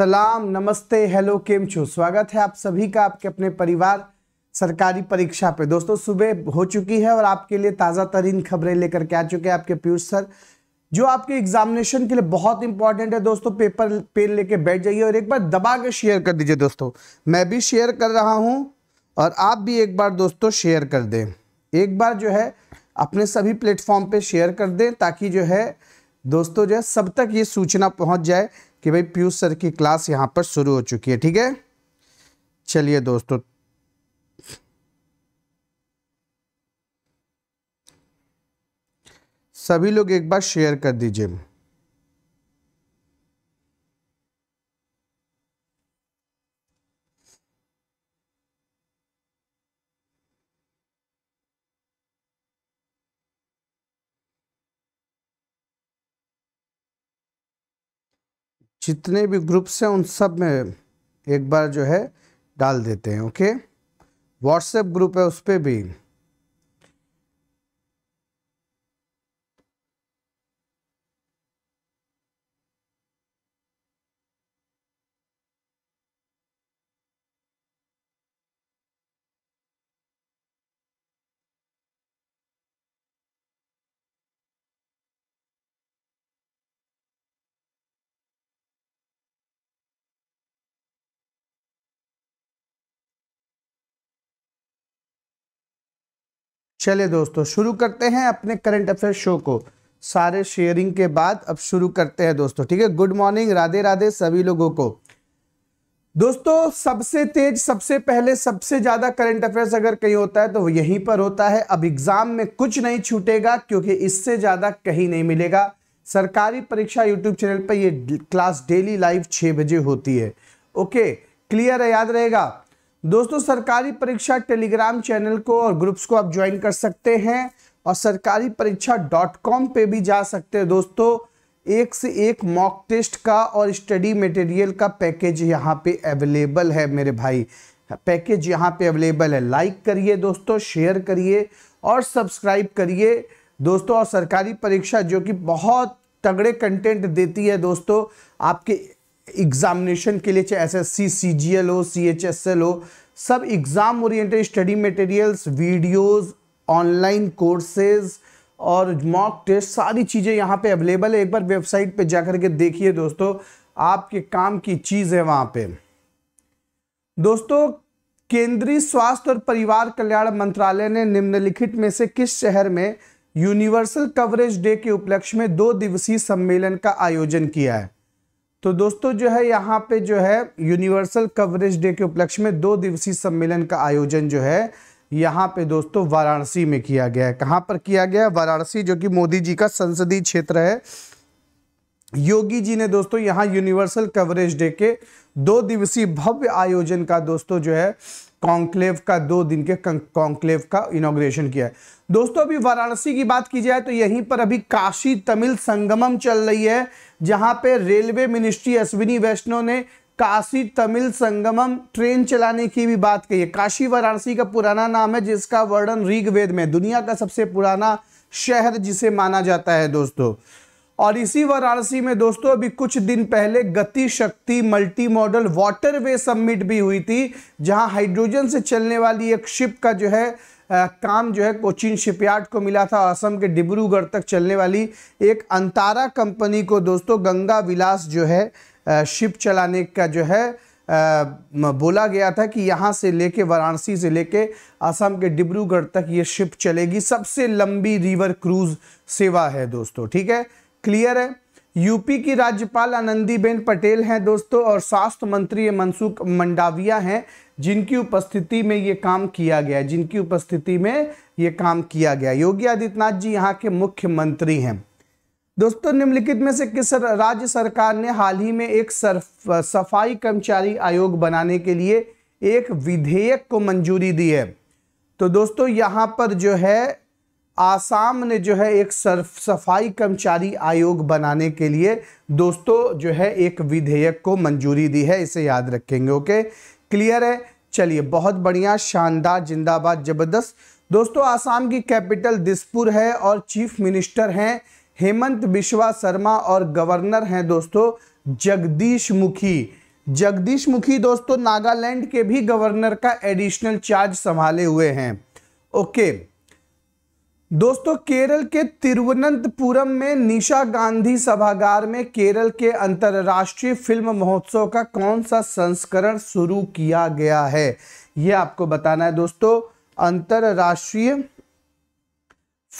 सलाम नमस्ते हेलो केम छो स्वागत है आप सभी का आपके अपने परिवार सरकारी परीक्षा पे दोस्तों सुबह हो चुकी है और आपके लिए ताज़ा तरीन खबरें लेकर के आ चुके हैं आपके पीयूष सर जो आपके एग्जामिनेशन के लिए बहुत इंपॉर्टेंट है दोस्तों पेपर पेन लेके बैठ जाइए और एक बार दबा के शेयर कर दीजिए दोस्तों मैं भी शेयर कर रहा हूँ और आप भी एक बार दोस्तों शेयर कर दें एक बार जो है अपने सभी प्लेटफॉर्म पर शेयर कर दें ताकि जो है दोस्तों जो है सब तक ये सूचना पहुँच जाए कि भाई पीयूष सर की क्लास यहाँ पर शुरू हो चुकी है ठीक है चलिए दोस्तों सभी लोग एक बार शेयर कर दीजिए जितने भी ग्रुप्स हैं उन सब में एक बार जो है डाल देते हैं ओके व्हाट्सएप ग्रुप है उस पर भी चलिए दोस्तों शुरू करते हैं अपने करंट अफेयर शो को सारे शेयरिंग के बाद अब शुरू करते हैं दोस्तों ठीक है गुड मॉर्निंग राधे राधे सभी लोगों को दोस्तों सबसे तेज सबसे पहले सबसे ज्यादा करंट अफेयर्स अगर कहीं होता है तो यहीं पर होता है अब एग्जाम में कुछ नहीं छूटेगा क्योंकि इससे ज्यादा कहीं नहीं मिलेगा सरकारी परीक्षा यूट्यूब चैनल पर यह क्लास डेली लाइव छह बजे होती है ओके क्लियर है याद रहेगा दोस्तों सरकारी परीक्षा टेलीग्राम चैनल को और ग्रुप्स को आप ज्वाइन कर सकते हैं और सरकारी परीक्षा डॉट कॉम पर भी जा सकते हैं दोस्तों एक से एक मॉक टेस्ट का और स्टडी मटेरियल का पैकेज यहाँ पे अवेलेबल है मेरे भाई पैकेज यहाँ पे अवेलेबल है लाइक करिए दोस्तों शेयर करिए और सब्सक्राइब करिए दोस्तों और सरकारी परीक्षा जो कि बहुत तगड़े कंटेंट देती है दोस्तों आपके एग्जामिनेशन के लिए चाहे S S C C G L हो सी एच एस एल हो सब exam oriented study materials videos online courses और मॉक टेस्ट सारी चीज़ें यहाँ पे अवेलेबल है एक बार वेबसाइट पे जाकर के देखिए दोस्तों आपके काम की चीज़ है वहाँ पे दोस्तों केंद्रीय स्वास्थ्य और परिवार कल्याण मंत्रालय ने निम्नलिखित में से किस शहर में यूनिवर्सल कवरेज डे के उपलक्ष्य में दो दिवसीय सम्मेलन का आयोजन किया है तो दोस्तों जो है यहाँ पे जो है यूनिवर्सल कवरेज डे के उपलक्ष्य में दो दिवसीय सम्मेलन का आयोजन जो है यहाँ पे दोस्तों वाराणसी में किया गया है कहाँ पर किया गया है वाराणसी जो कि मोदी जी का संसदीय क्षेत्र है योगी जी ने दोस्तों यहाँ यूनिवर्सल कवरेज डे के दो दिवसीय भव्य आयोजन का दोस्तों जो है कॉन्क्लेव का दो दिन के कॉन्क्लेव का इनोग्रेशन किया है दोस्तों अभी वाराणसी की बात की जाए तो यहीं पर अभी काशी तमिल संगमम चल रही है जहां पे रेलवे मिनिस्ट्री अश्विनी वैष्णव ने काशी तमिल संगमम ट्रेन चलाने की भी बात कही है काशी वाराणसी का पुराना नाम है जिसका वर्णन ऋग्वेद में दुनिया का सबसे पुराना शहर जिसे माना जाता है दोस्तों और इसी वाराणसी में दोस्तों अभी कुछ दिन पहले Gati Shakti multi modal waterway submit भी हुई थी जहां हाइड्रोजन से चलने वाली एक शिप का जो है काम जो है कोचिन शिपयार्ड को मिला था असम के डिब्रूगढ़ तक चलने वाली एक अंतारा कंपनी को दोस्तों गंगा विलास जो है शिप चलाने का जो है आ, बोला गया था कि यहाँ से लेके वाराणसी से लेके असम के डिब्रूगढ़ तक ये शिप चलेगी सबसे लंबी रिवर क्रूज सेवा है दोस्तों ठीक है क्लियर है यूपी की राज्यपाल आनंदीबेन पटेल हैं दोस्तों और स्वास्थ्य मंत्री मनसुख मंडाविया हैं जिनकी उपस्थिति में ये काम किया गया जिनकी उपस्थिति में ये काम किया गया योगी आदित्यनाथ जी यहाँ के मुख्यमंत्री हैं दोस्तों निम्नलिखित में से किस राज्य सरकार ने हाल ही में एक सर्फ, सफाई कर्मचारी आयोग बनाने के लिए एक विधेयक को मंजूरी दी है तो दोस्तों यहाँ पर जो है आसाम ने जो है एक सरफ सफाई कर्मचारी आयोग बनाने के लिए दोस्तों जो है एक विधेयक को मंजूरी दी है इसे याद रखेंगे ओके क्लियर है चलिए बहुत बढ़िया शानदार जिंदाबाद जबरदस्त दोस्तों आसाम की कैपिटल दिसपुर है और चीफ मिनिस्टर हैं हेमंत बिश्वा शर्मा और गवर्नर हैं दोस्तों जगदीश मुखी जगदीश मुखी दोस्तों नागालैंड के भी गवर्नर का एडिशनल चार्ज संभाले हुए हैं ओके दोस्तों केरल के तिरुवनंतपुरम में निशा गांधी सभागार में केरल के अंतर्राष्ट्रीय फिल्म महोत्सव का कौन सा संस्करण शुरू किया गया है यह आपको बताना है दोस्तों अंतर्राष्ट्रीय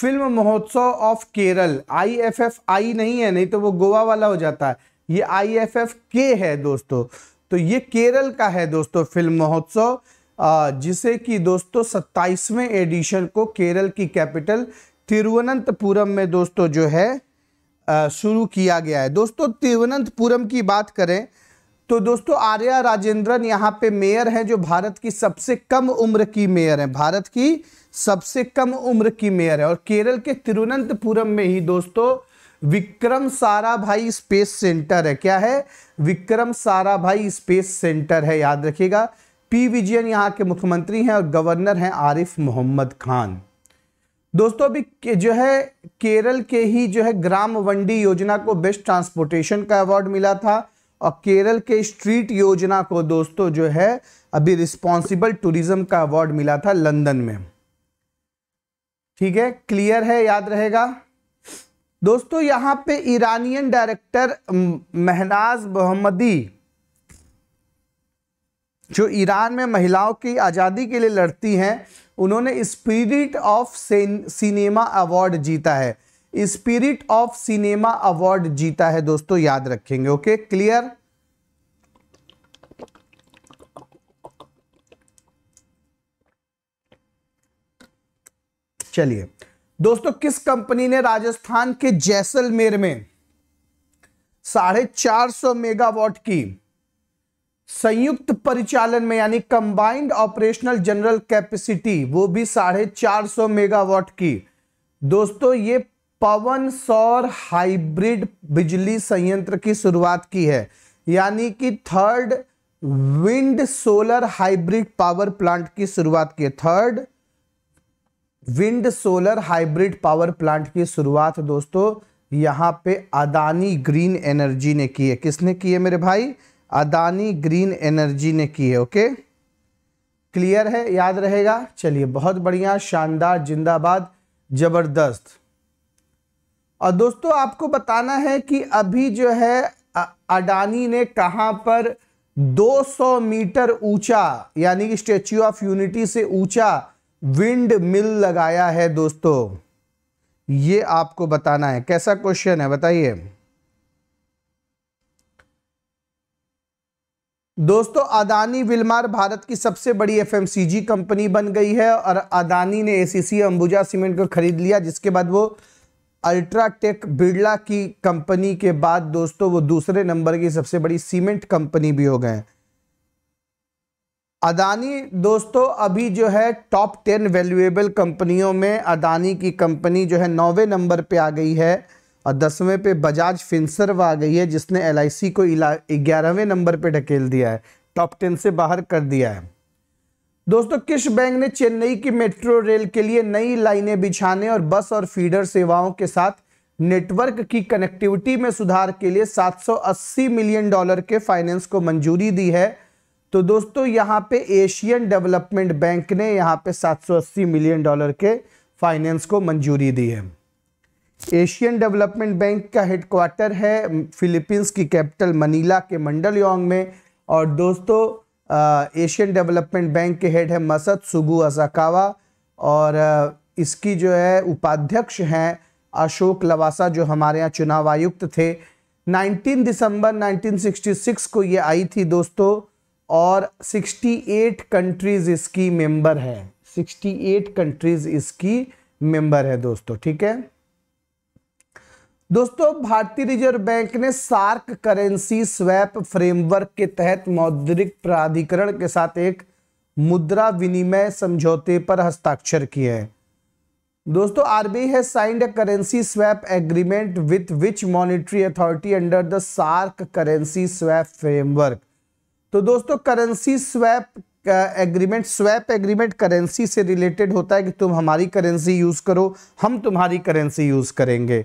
फिल्म महोत्सव of Kerala I F F I नहीं है नहीं तो वो गोवा वाला हो जाता है ये आई एफ एफ के है दोस्तों तो ये केरल का है दोस्तों फिल्म महोत्सव जिसे कि दोस्तों सत्ताईसवें एडिशन को केरल की कैपिटल तिरुवनंतपुरम में दोस्तों जो है शुरू किया गया है दोस्तों तिरुवनंतपुरम की बात करें तो दोस्तों आर्या राजेंद्रन यहाँ पे मेयर हैं जो भारत की सबसे कम उम्र की मेयर हैं भारत की सबसे कम उम्र की मेयर है और केरल के तिरुवनंतपुरम में ही दोस्तों विक्रम साराभाई स्पेस सेंटर है क्या है विक्रम साराभाई स्पेस सेंटर है याद रखिएगा पी विजयन यहाँ के मुख्यमंत्री हैं और गवर्नर हैं आरिफ मोहम्मद खान दोस्तों अभी के जो है केरल के ही जो है ग्राम वंडी योजना को बेस्ट ट्रांसपोर्टेशन का अवार्ड मिला था और केरल के स्ट्रीट योजना को दोस्तों जो है अभी रिस्पॉन्सिबल टूरिज्म का अवार्ड मिला था लंदन में ठीक है क्लियर है याद रहेगा दोस्तों यहाँ पे ईरानियन डायरेक्टर महनाज मोहम्मदी जो ईरान में महिलाओं की आज़ादी के लिए लड़ती हैं उन्होंने स्पिरिट ऑफ सिनेमा अवार्ड जीता है स्पिरिट ऑफ सिनेमा अवार्ड जीता है दोस्तों याद रखेंगे ओके क्लियर चलिए दोस्तों किस कंपनी ने राजस्थान के जैसलमेर में साढ़े चार सौ मेगावाट की संयुक्त परिचालन में यानी कंबाइंड ऑपरेशनल जनरल कैपेसिटी वो भी साढ़े चार सौ मेगावाट की दोस्तों ये पवन सौर हाइब्रिड बिजली संयंत्र की शुरुआत की है यानी कि third wind solar hybrid power plant की शुरुआत की है third wind solar hybrid power plant की शुरुआत दोस्तों यहां पे अदानी ग्रीन एनर्जी ने की है किसने की है मेरे भाई अदानी ग्रीन एनर्जी ने की है ओके क्लियर है याद रहेगा चलिए बहुत बढ़िया शानदार जिंदाबाद ज़बरदस्त और दोस्तों आपको बताना है कि अभी जो है अडानी ने कहां पर 200 मीटर ऊंचा यानी कि स्टेच्यू ऑफ यूनिटी से ऊंचा विंड मिल लगाया है दोस्तों ये आपको बताना है कैसा क्वेश्चन है बताइए दोस्तों अदानी विलमार भारत की सबसे बड़ी एफएमसीजी कंपनी बन गई है और अदानी ने एसीसी अंबुजा सीमेंट को खरीद लिया जिसके बाद वो अल्ट्राटेक बिरला की कंपनी के बाद दोस्तों वो दूसरे नंबर की सबसे बड़ी सीमेंट कंपनी भी हो गए अदानी दोस्तों अभी जो है टॉप टेन वैल्यूएबल कंपनियों में अदानी की कंपनी जो है नौवे नंबर पे आ गई है और दसवें पे बजाज फिंसर्व आ गई है जिसने एल को ग्यारहवें नंबर पे ढकेल दिया है टॉप टेन से बाहर कर दिया है दोस्तों किस बैंक ने चेन्नई की मेट्रो रेल के लिए नई लाइनें बिछाने और बस और फीडर सेवाओं के साथ नेटवर्क की कनेक्टिविटी में सुधार के लिए 780 मिलियन डॉलर के फाइनेंस को मंजूरी दी है तो दोस्तों यहाँ पे एशियन डेवलपमेंट बैंक ने यहाँ पे 780 मिलियन डॉलर के फाइनेंस को मंजूरी दी है एशियन डेवलपमेंट बैंक का हेडक्वार्टर है फिलीपींस की कैपिटल मनीला के मंडल योंग में और दोस्तों एशियन डेवलपमेंट बैंक के हेड है मसद सुगु असाकावा और आ, इसकी जो है उपाध्यक्ष हैं अशोक लवासा जो हमारे यहाँ चुनाव आयुक्त थे 19 दिसंबर 1966 को ये आई थी दोस्तों और 68 कंट्रीज इसकी मेंबर है 68 कंट्रीज इसकी मेंबर है दोस्तों ठीक है दोस्तों भारतीय रिजर्व बैंक ने सार्क करेंसी स्वैप फ्रेमवर्क के तहत मौद्रिक प्राधिकरण के साथ एक मुद्रा विनिमय समझौते पर हस्ताक्षर किए हैं दोस्तों RBI has signed a currency swap agreement with which monetary authority under the SAARC currency swap framework तो दोस्तों currency swap agreement swap agreement currency से रिलेटेड होता है कि तुम हमारी करेंसी यूज करो हम तुम्हारी करेंसी यूज करेंगे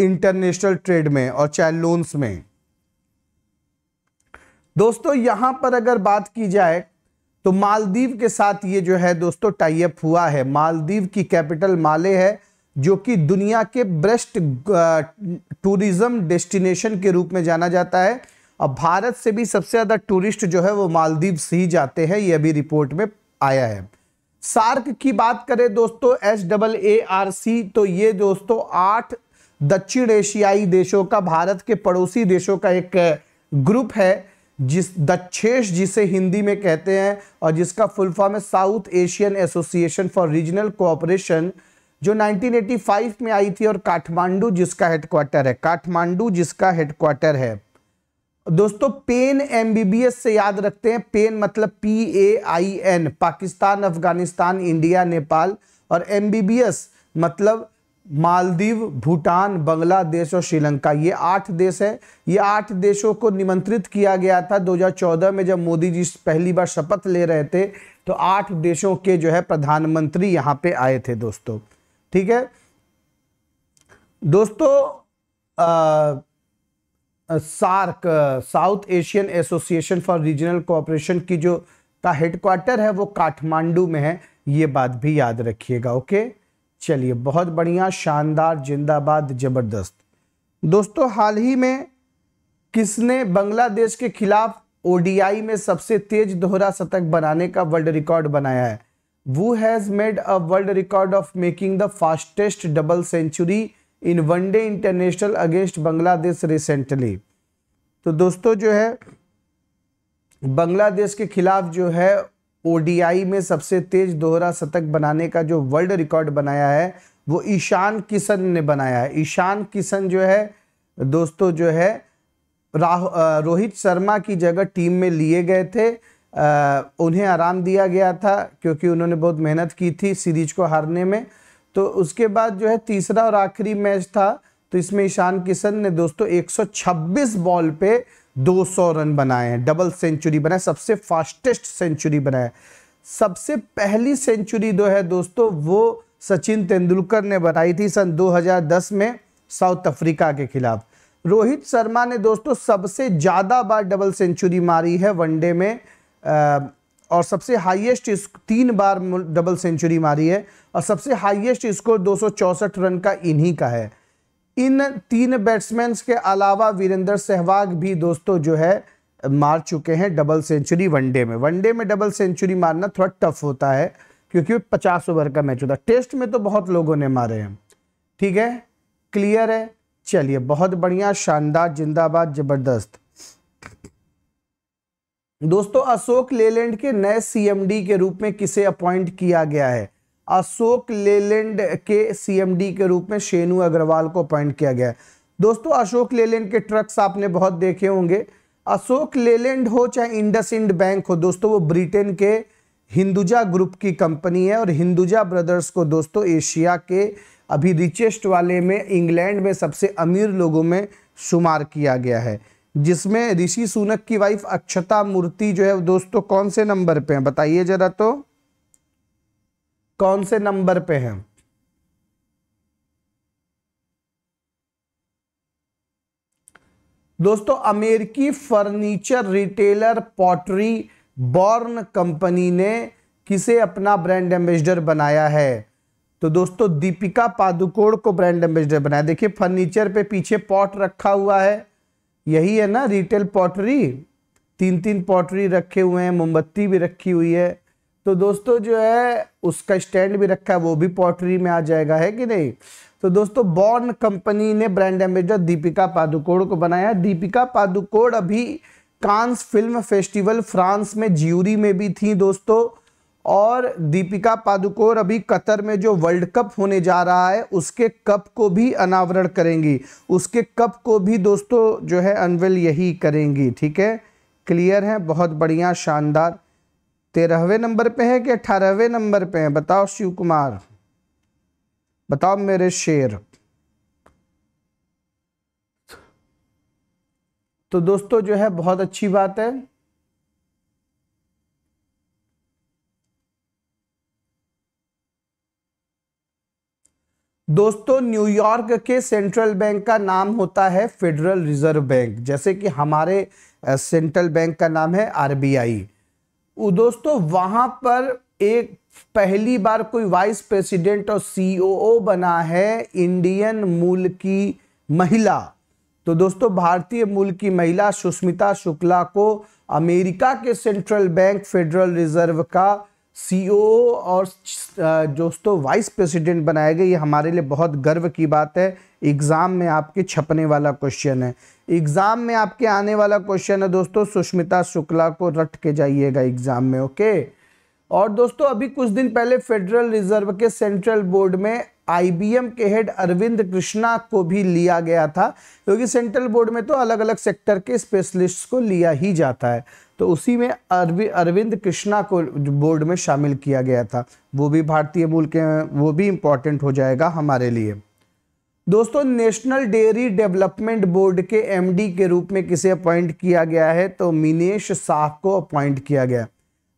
इंटरनेशनल ट्रेड में और चाहे लोन्स में दोस्तों यहां पर अगर बात की जाए तो मालदीव के साथ ये जो है दोस्तों टाइप हुआ है मालदीव की कैपिटल माले है जो कि दुनिया के बेस्ट टूरिज्म डेस्टिनेशन के रूप में जाना जाता है और भारत से भी सबसे ज़्यादा टूरिस्ट जो है वो मालदीव से ही जाते हैं ये अभी रिपोर्ट में आया है सार्क की बात करें दोस्तों S double A R C तो ये दोस्तों आठ दक्षिण एशियाई देशों का भारत के पड़ोसी देशों का एक ग्रुप है जिस दक्षेश जिसे हिंदी में कहते हैं और जिसका फुल फॉर्म है South Asian Association for Regional Cooperation जो 1985 में आई थी और काठमांडू जिसका हेडक्वार्टर है काठमांडू जिसका हेडक्वार्टर है दोस्तों पेन एमबीबीएस से याद रखते हैं पेन मतलब P A I N Pakistan Afghanistan India Nepal और एमबीबीएस मतलब मालदीव भूटान बांग्लादेश और श्रीलंका ये आठ देश है ये आठ देशों को निमंत्रित किया गया था 2014 में जब मोदी जी पहली बार शपथ ले रहे थे तो आठ देशों के जो है प्रधानमंत्री यहाँ पे आए थे दोस्तों ठीक है दोस्तों आ, SAARC South Asian Association for Regional Cooperation की जो का हेडक्वार्टर है वो काठमांडू में है ये बात भी याद रखिएगा ओके चलिए बहुत बढ़िया शानदार जिंदाबाद जबरदस्त दोस्तों हाल ही में किसने बांग्लादेश के खिलाफ ओडीआई में सबसे तेज दोहरा शतक बनाने का वर्ल्ड रिकॉर्ड बनाया है वो has made a world record of making the fastest double century in one day international against Bangladesh recently तो दोस्तों जो है बांग्लादेश के खिलाफ जो है ओडीआई में सबसे तेज दोहरा शतक बनाने का जो वर्ल्ड रिकॉर्ड बनाया है वो ईशान किशन ने बनाया है ईशान किशन जो है दोस्तों जो है राह रोहित शर्मा की जगह टीम में लिए गए थे आ, उन्हें आराम दिया गया था क्योंकि उन्होंने बहुत मेहनत की थी सीरीज को हारने में तो उसके बाद जो है तीसरा और आखिरी मैच था तो इसमें ईशान किशन ने दोस्तों 126 बॉल पे 200 रन बनाए हैं डबल सेंचुरी बनाए सबसे फास्टेस्ट सेंचुरी बनाए सबसे पहली सेंचुरी जो दो है दोस्तों वो सचिन तेंदुलकर ने बनाई थी सन 2010 में साउथ अफ्रीका के खिलाफ रोहित शर्मा ने दोस्तों सबसे ज़्यादा बार डबल सेंचुरी मारी है वनडे में आ, और सबसे हाईएस्ट तीन बार डबल सेंचुरी मारी है और सबसे हाईएस्ट स्कोर दो रन का इन्हीं का है इन तीन बैट्समैन के अलावा वीरेंद्र सहवाग भी दोस्तों जो है मार चुके हैं डबल सेंचुरी वनडे में वनडे में डबल सेंचुरी मारना थोड़ा टफ होता है क्योंकि पचास ओवर का मैच होता है टेस्ट में तो बहुत लोगों ने मारे हैं ठीक है क्लियर है चलिए बहुत बढ़िया शानदार जिंदाबाद जबरदस्त दोस्तों अशोक लेलैंड के नए सीएमडी के रूप में किसे अपॉइंट किया गया है अशोक लेलैंड के सीएमडी के रूप में शेनु अग्रवाल को अपॉइंट किया गया है दोस्तों अशोक लेलैंड के ट्रक्स आपने बहुत देखे होंगे अशोक लेलैंड हो चाहे इंडस इंड बैंक हो दोस्तों वो ब्रिटेन के हिंदुजा ग्रुप की कंपनी है और हिंदुजा ब्रदर्स को दोस्तों एशिया के अभी रिचेस्ट वाले में इंग्लैंड में सबसे अमीर लोगों में शुमार किया गया है जिसमें ऋषि सुनक की वाइफ अक्षता मूर्ति जो है दोस्तों कौन से नंबर पे हैं बताइए ज़रा तो कौन से नंबर पे हैं दोस्तों अमेरिकी furniture retailer Pottery Barn company ने किसे अपना ब्रांड एम्बेसडर बनाया है तो दोस्तों दीपिका पादुकोण को ब्रांड एम्बेसडर बनाया देखिए फर्नीचर पे पीछे पॉट रखा हुआ है यही है ना रिटेल पॉटरी तीन तीन पॉटरी रखे हुए हैं मोमबत्ती भी रखी हुई है तो दोस्तों जो है उसका स्टैंड भी रखा है वो भी पॉटरी में आ जाएगा है कि नहीं तो दोस्तों बॉर्न कंपनी ने ब्रांड एम्बेसडर दीपिका पादुकोण को बनाया दीपिका पादुकोण अभी कांस फिल्म फेस्टिवल फ्रांस में ज्यूरी में भी थी दोस्तों और दीपिका पादुकोण अभी कतर में जो वर्ल्ड कप होने जा रहा है उसके कप को भी अनावरण करेंगी उसके कप को भी दोस्तों जो है अनवेल यही करेंगी ठीक है क्लियर है बहुत बढ़िया शानदार तेरहवें नंबर पे है कि अठारहवें नंबर पे है बताओ शिव कुमार बताओ मेरे शेर तो दोस्तों जो है बहुत अच्छी बात है दोस्तों न्यूयॉर्क के सेंट्रल बैंक का नाम होता है फेडरल रिजर्व बैंक जैसे कि हमारे सेंट्रल बैंक का नाम है आरबीआई दोस्तों वहां पर एक पहली बार कोई वाइस प्रेसिडेंट और सीओओ बना है इंडियन मूल की महिला तो दोस्तों भारतीय मूल की महिला सुष्मिता शुक्ला को अमेरिका के सेंट्रल बैंक फेडरल रिजर्व का सीओओ और दोस्तों वाइस प्रेसिडेंट बनाए गए ये हमारे लिए बहुत गर्व की बात है एग्ज़ाम में आपके छपने वाला क्वेश्चन है एग्ज़ाम में आपके आने वाला क्वेश्चन है दोस्तों सुष्मिता शुक्ला को रट के जाइएगा एग्ज़ाम में ओके और दोस्तों अभी कुछ दिन पहले फेडरल रिजर्व के सेंट्रल बोर्ड में आईबीएम के हेड अरविंद कृष्णा को भी लिया गया था क्योंकि सेंट्रल बोर्ड में तो अलग अलग सेक्टर के स्पेशलिस्ट को लिया ही जाता है तो उसी में अरवि अरविंद कृष्णा को बोर्ड में शामिल किया गया था वो भी भारतीय मूल के वो भी इम्पॉर्टेंट हो जाएगा हमारे लिए दोस्तों नेशनल डेयरी डेवलपमेंट बोर्ड के एमडी के रूप में किसे अपॉइंट किया गया है तो मिनेश शाह को अपॉइंट किया गया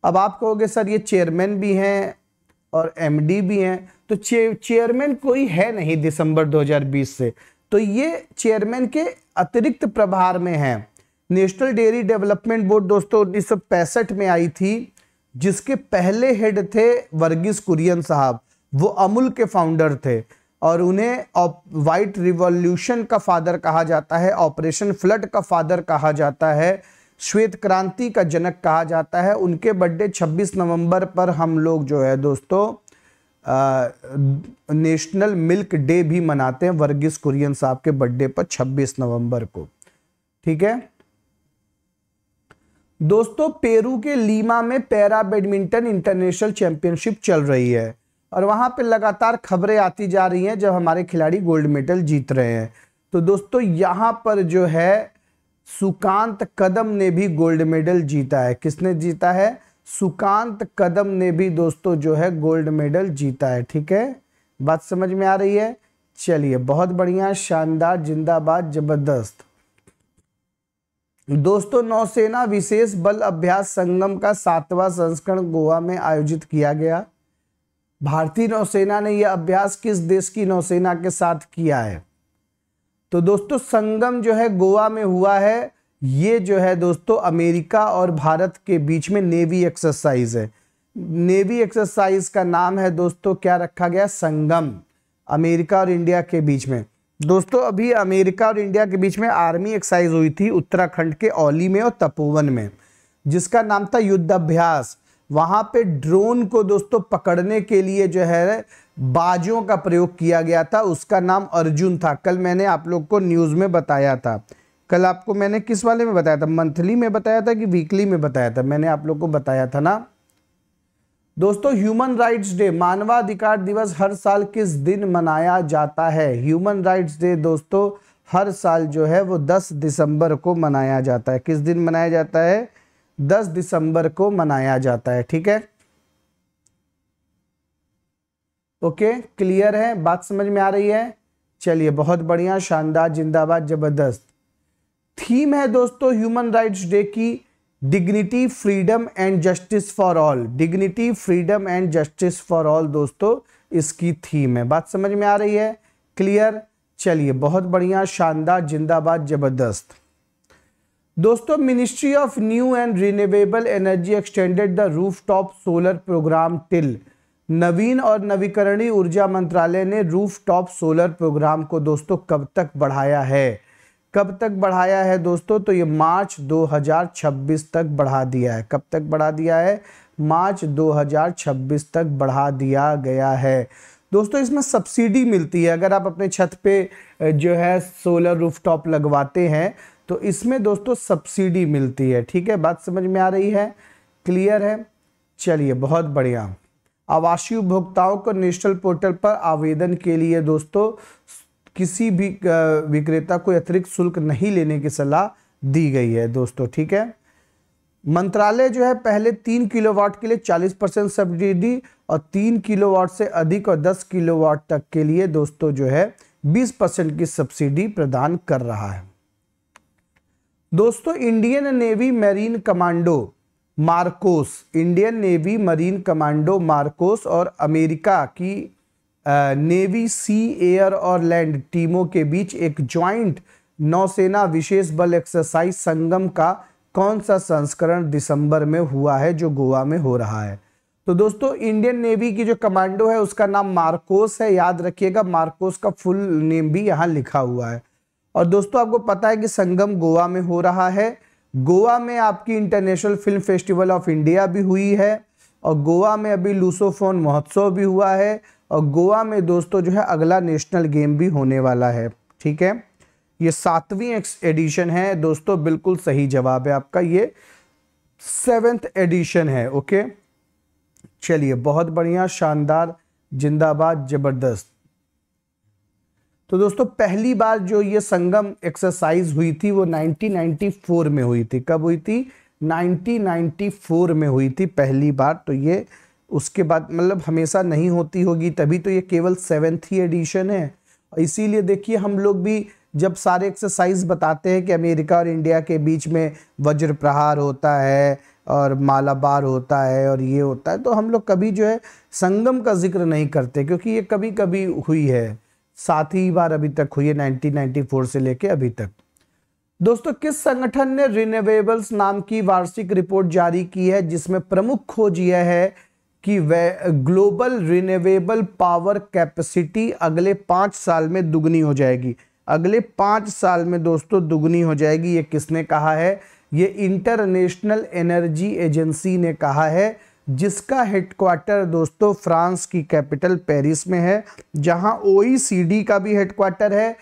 अब आप कहोगे सर ये चेयरमैन भी हैं और एमडी भी हैं तो चेयरमैन कोई है नहीं दिसंबर 2020 से तो ये चेयरमैन के अतिरिक्त प्रभार में हैं नेशनल डेयरी डेवलपमेंट बोर्ड दोस्तों उन्नीस में आई थी जिसके पहले हेड थे वर्गीस कुरियन साहब वो अमूल के फाउंडर थे और उन्हें वाइट रिवॉल्यूशन का फादर कहा जाता है ऑपरेशन फ्लड का फादर कहा जाता है श्वेत क्रांति का जनक कहा जाता है उनके बर्थडे 26 नवंबर पर हम लोग जो है दोस्तों आ, नेशनल मिल्क डे भी मनाते हैं वर्गीस कुरियन साहब के बर्थडे पर 26 नवंबर को ठीक है दोस्तों पेरू के लीमा में पैरा बैडमिंटन इंटरनेशनल चैंपियनशिप चल रही है और वहाँ पर लगातार खबरें आती जा रही हैं जब हमारे खिलाड़ी गोल्ड मेडल जीत रहे हैं तो दोस्तों यहाँ पर जो है सुकांत कदम ने भी गोल्ड मेडल जीता है किसने जीता है सुकांत कदम ने भी दोस्तों जो है गोल्ड मेडल जीता है ठीक है बात समझ में आ रही है चलिए बहुत बढ़िया शानदार जिंदाबाद जबरदस्त दोस्तों नौसेना विशेष बल अभ्यास संगम का सातवां संस्करण गोवा में आयोजित किया गया भारतीय नौसेना ने यह अभ्यास किस देश की नौसेना के साथ किया है तो दोस्तों संगम जो है गोवा में हुआ है ये जो है दोस्तों अमेरिका और भारत के बीच में नेवी एक्सरसाइज है नेवी एक्सरसाइज का नाम है दोस्तों क्या रखा गया संगम अमेरिका और इंडिया के बीच में दोस्तों अभी अमेरिका और इंडिया के बीच में आर्मी एक्सरसाइज हुई थी उत्तराखंड के औली में और तपोवन में जिसका नाम था युद्धाभ्यास वहाँ पे ड्रोन को दोस्तों पकड़ने के लिए जो है बाजों का प्रयोग किया गया था उसका नाम अर्जुन था कल मैंने आप लोग को न्यूज़ में बताया था कल आपको मैंने किस वाले में बताया था मंथली में बताया था कि वीकली में बताया था मैंने आप लोग को बताया था ना दोस्तों ह्यूमन राइट्स डे मानवाधिकार दिवस हर साल किस दिन मनाया जाता है ह्यूमन राइट्स डे दोस्तों हर साल जो है वो 10 दिसंबर को मनाया जाता है किस दिन मनाया जाता है दस दिसंबर को मनाया जाता है ठीक है ओके क्लियर है बात समझ में आ रही है चलिए बहुत बढ़िया शानदार जिंदाबाद जबरदस्त थीम है दोस्तों ह्यूमन राइट्स डे की dignity freedom and justice for all dignity freedom and justice for all दोस्तों इसकी थीम है बात समझ में आ रही है क्लियर चलिए बहुत बढ़िया शानदार जिंदाबाद जबरदस्त दोस्तों ministry of new and renewable energy extended the roof top solar programme till नवीन और नवीकरणीय ऊर्जा मंत्रालय ने रूफ टॉप सोलर प्रोग्राम को दोस्तों कब तक बढ़ाया है कब तक बढ़ाया है दोस्तों तो ये मार्च 2026 तक बढ़ा दिया है कब तक बढ़ा दिया है मार्च 2026 तक बढ़ा दिया गया है दोस्तों इसमें सब्सिडी मिलती है अगर आप अपने छत पे जो है सोलर रूफटॉप लगवाते हैं तो इसमें दोस्तों सब्सिडी मिलती है ठीक है बात समझ में आ रही है क्लियर है चलिए बहुत बढ़िया आवासीय उपभोक्ताओं को नेशनल पोर्टल पर आवेदन के लिए दोस्तों किसी भी विक्रेता को अतिरिक्त शुल्क नहीं लेने की सलाह दी गई है दोस्तों ठीक है मंत्रालय जो है पहले तीन किलोवाट के लिए चालीस परसेंट सब्सिडी और तीन किलोवाट से अधिक और दस किलोवाट तक के लिए दोस्तों जो है बीस परसेंट की सब्सिडी प्रदान कर रहा है दोस्तों Indian navy marine commando MARCOS Indian navy marine commando MARCOS और अमेरिका की नेवी सी एयर और लैंड टीमों के बीच एक ज्वाइंट नौसेना विशेष बल एक्सरसाइज संगम का कौन सा संस्करण दिसंबर में हुआ है जो गोवा में हो रहा है तो दोस्तों इंडियन नेवी की जो कमांडो है उसका नाम मार्कोस है याद रखिएगा मार्कोस का फुल नेम भी यहाँ लिखा हुआ है और दोस्तों आपको पता है कि संगम गोवा में हो रहा है गोवा में आपकी international film festival of India भी हुई है और गोवा में अभी लूसोफोन महोत्सव भी हुआ है और गोवा में दोस्तों जो है अगला नेशनल गेम भी होने वाला है ठीक है ये सातवीं एडिशन है दोस्तों बिल्कुल सही जवाब है आपका ये सेवेंथ एडिशन है ओके चलिए बहुत बढ़िया शानदार जिंदाबाद ज़बरदस्त तो दोस्तों पहली बार जो ये संगम एक्सरसाइज हुई थी वो 1994 में हुई थी कब हुई थी 1994 में हुई थी पहली बार तो ये उसके बाद मतलब हमेशा नहीं होती होगी तभी तो ये केवल सेवेंथ ही एडिशन है इसीलिए देखिए हम लोग भी जब सारे एक्सरसाइज बताते हैं कि अमेरिका और इंडिया के बीच में वज्र प्रहार होता है और मालाबार होता है और ये होता है तो हम लोग कभी जो है संगम का जिक्र नहीं करते क्योंकि ये कभी कभी हुई है ही बार अभी तक हुई है 1994 से लेके अभी तक दोस्तों किस संगठन ने रिन्यूएबल्स नाम की वार्षिक रिपोर्ट जारी की है जिसमें प्रमुख खोज यह है कि वे ग्लोबल रिन्यूएबल पावर कैपेसिटी अगले पाँच साल में दुगनी हो जाएगी अगले पाँच साल में दोस्तों दुगनी हो जाएगी ये किसने कहा है ये इंटरनेशनल एनर्जी एजेंसी ने कहा है जिसका हेडक्वार्टर दोस्तों फ्रांस की कैपिटल पेरिस में है जहां ओईसीडी का भी हेडक्वार्टर है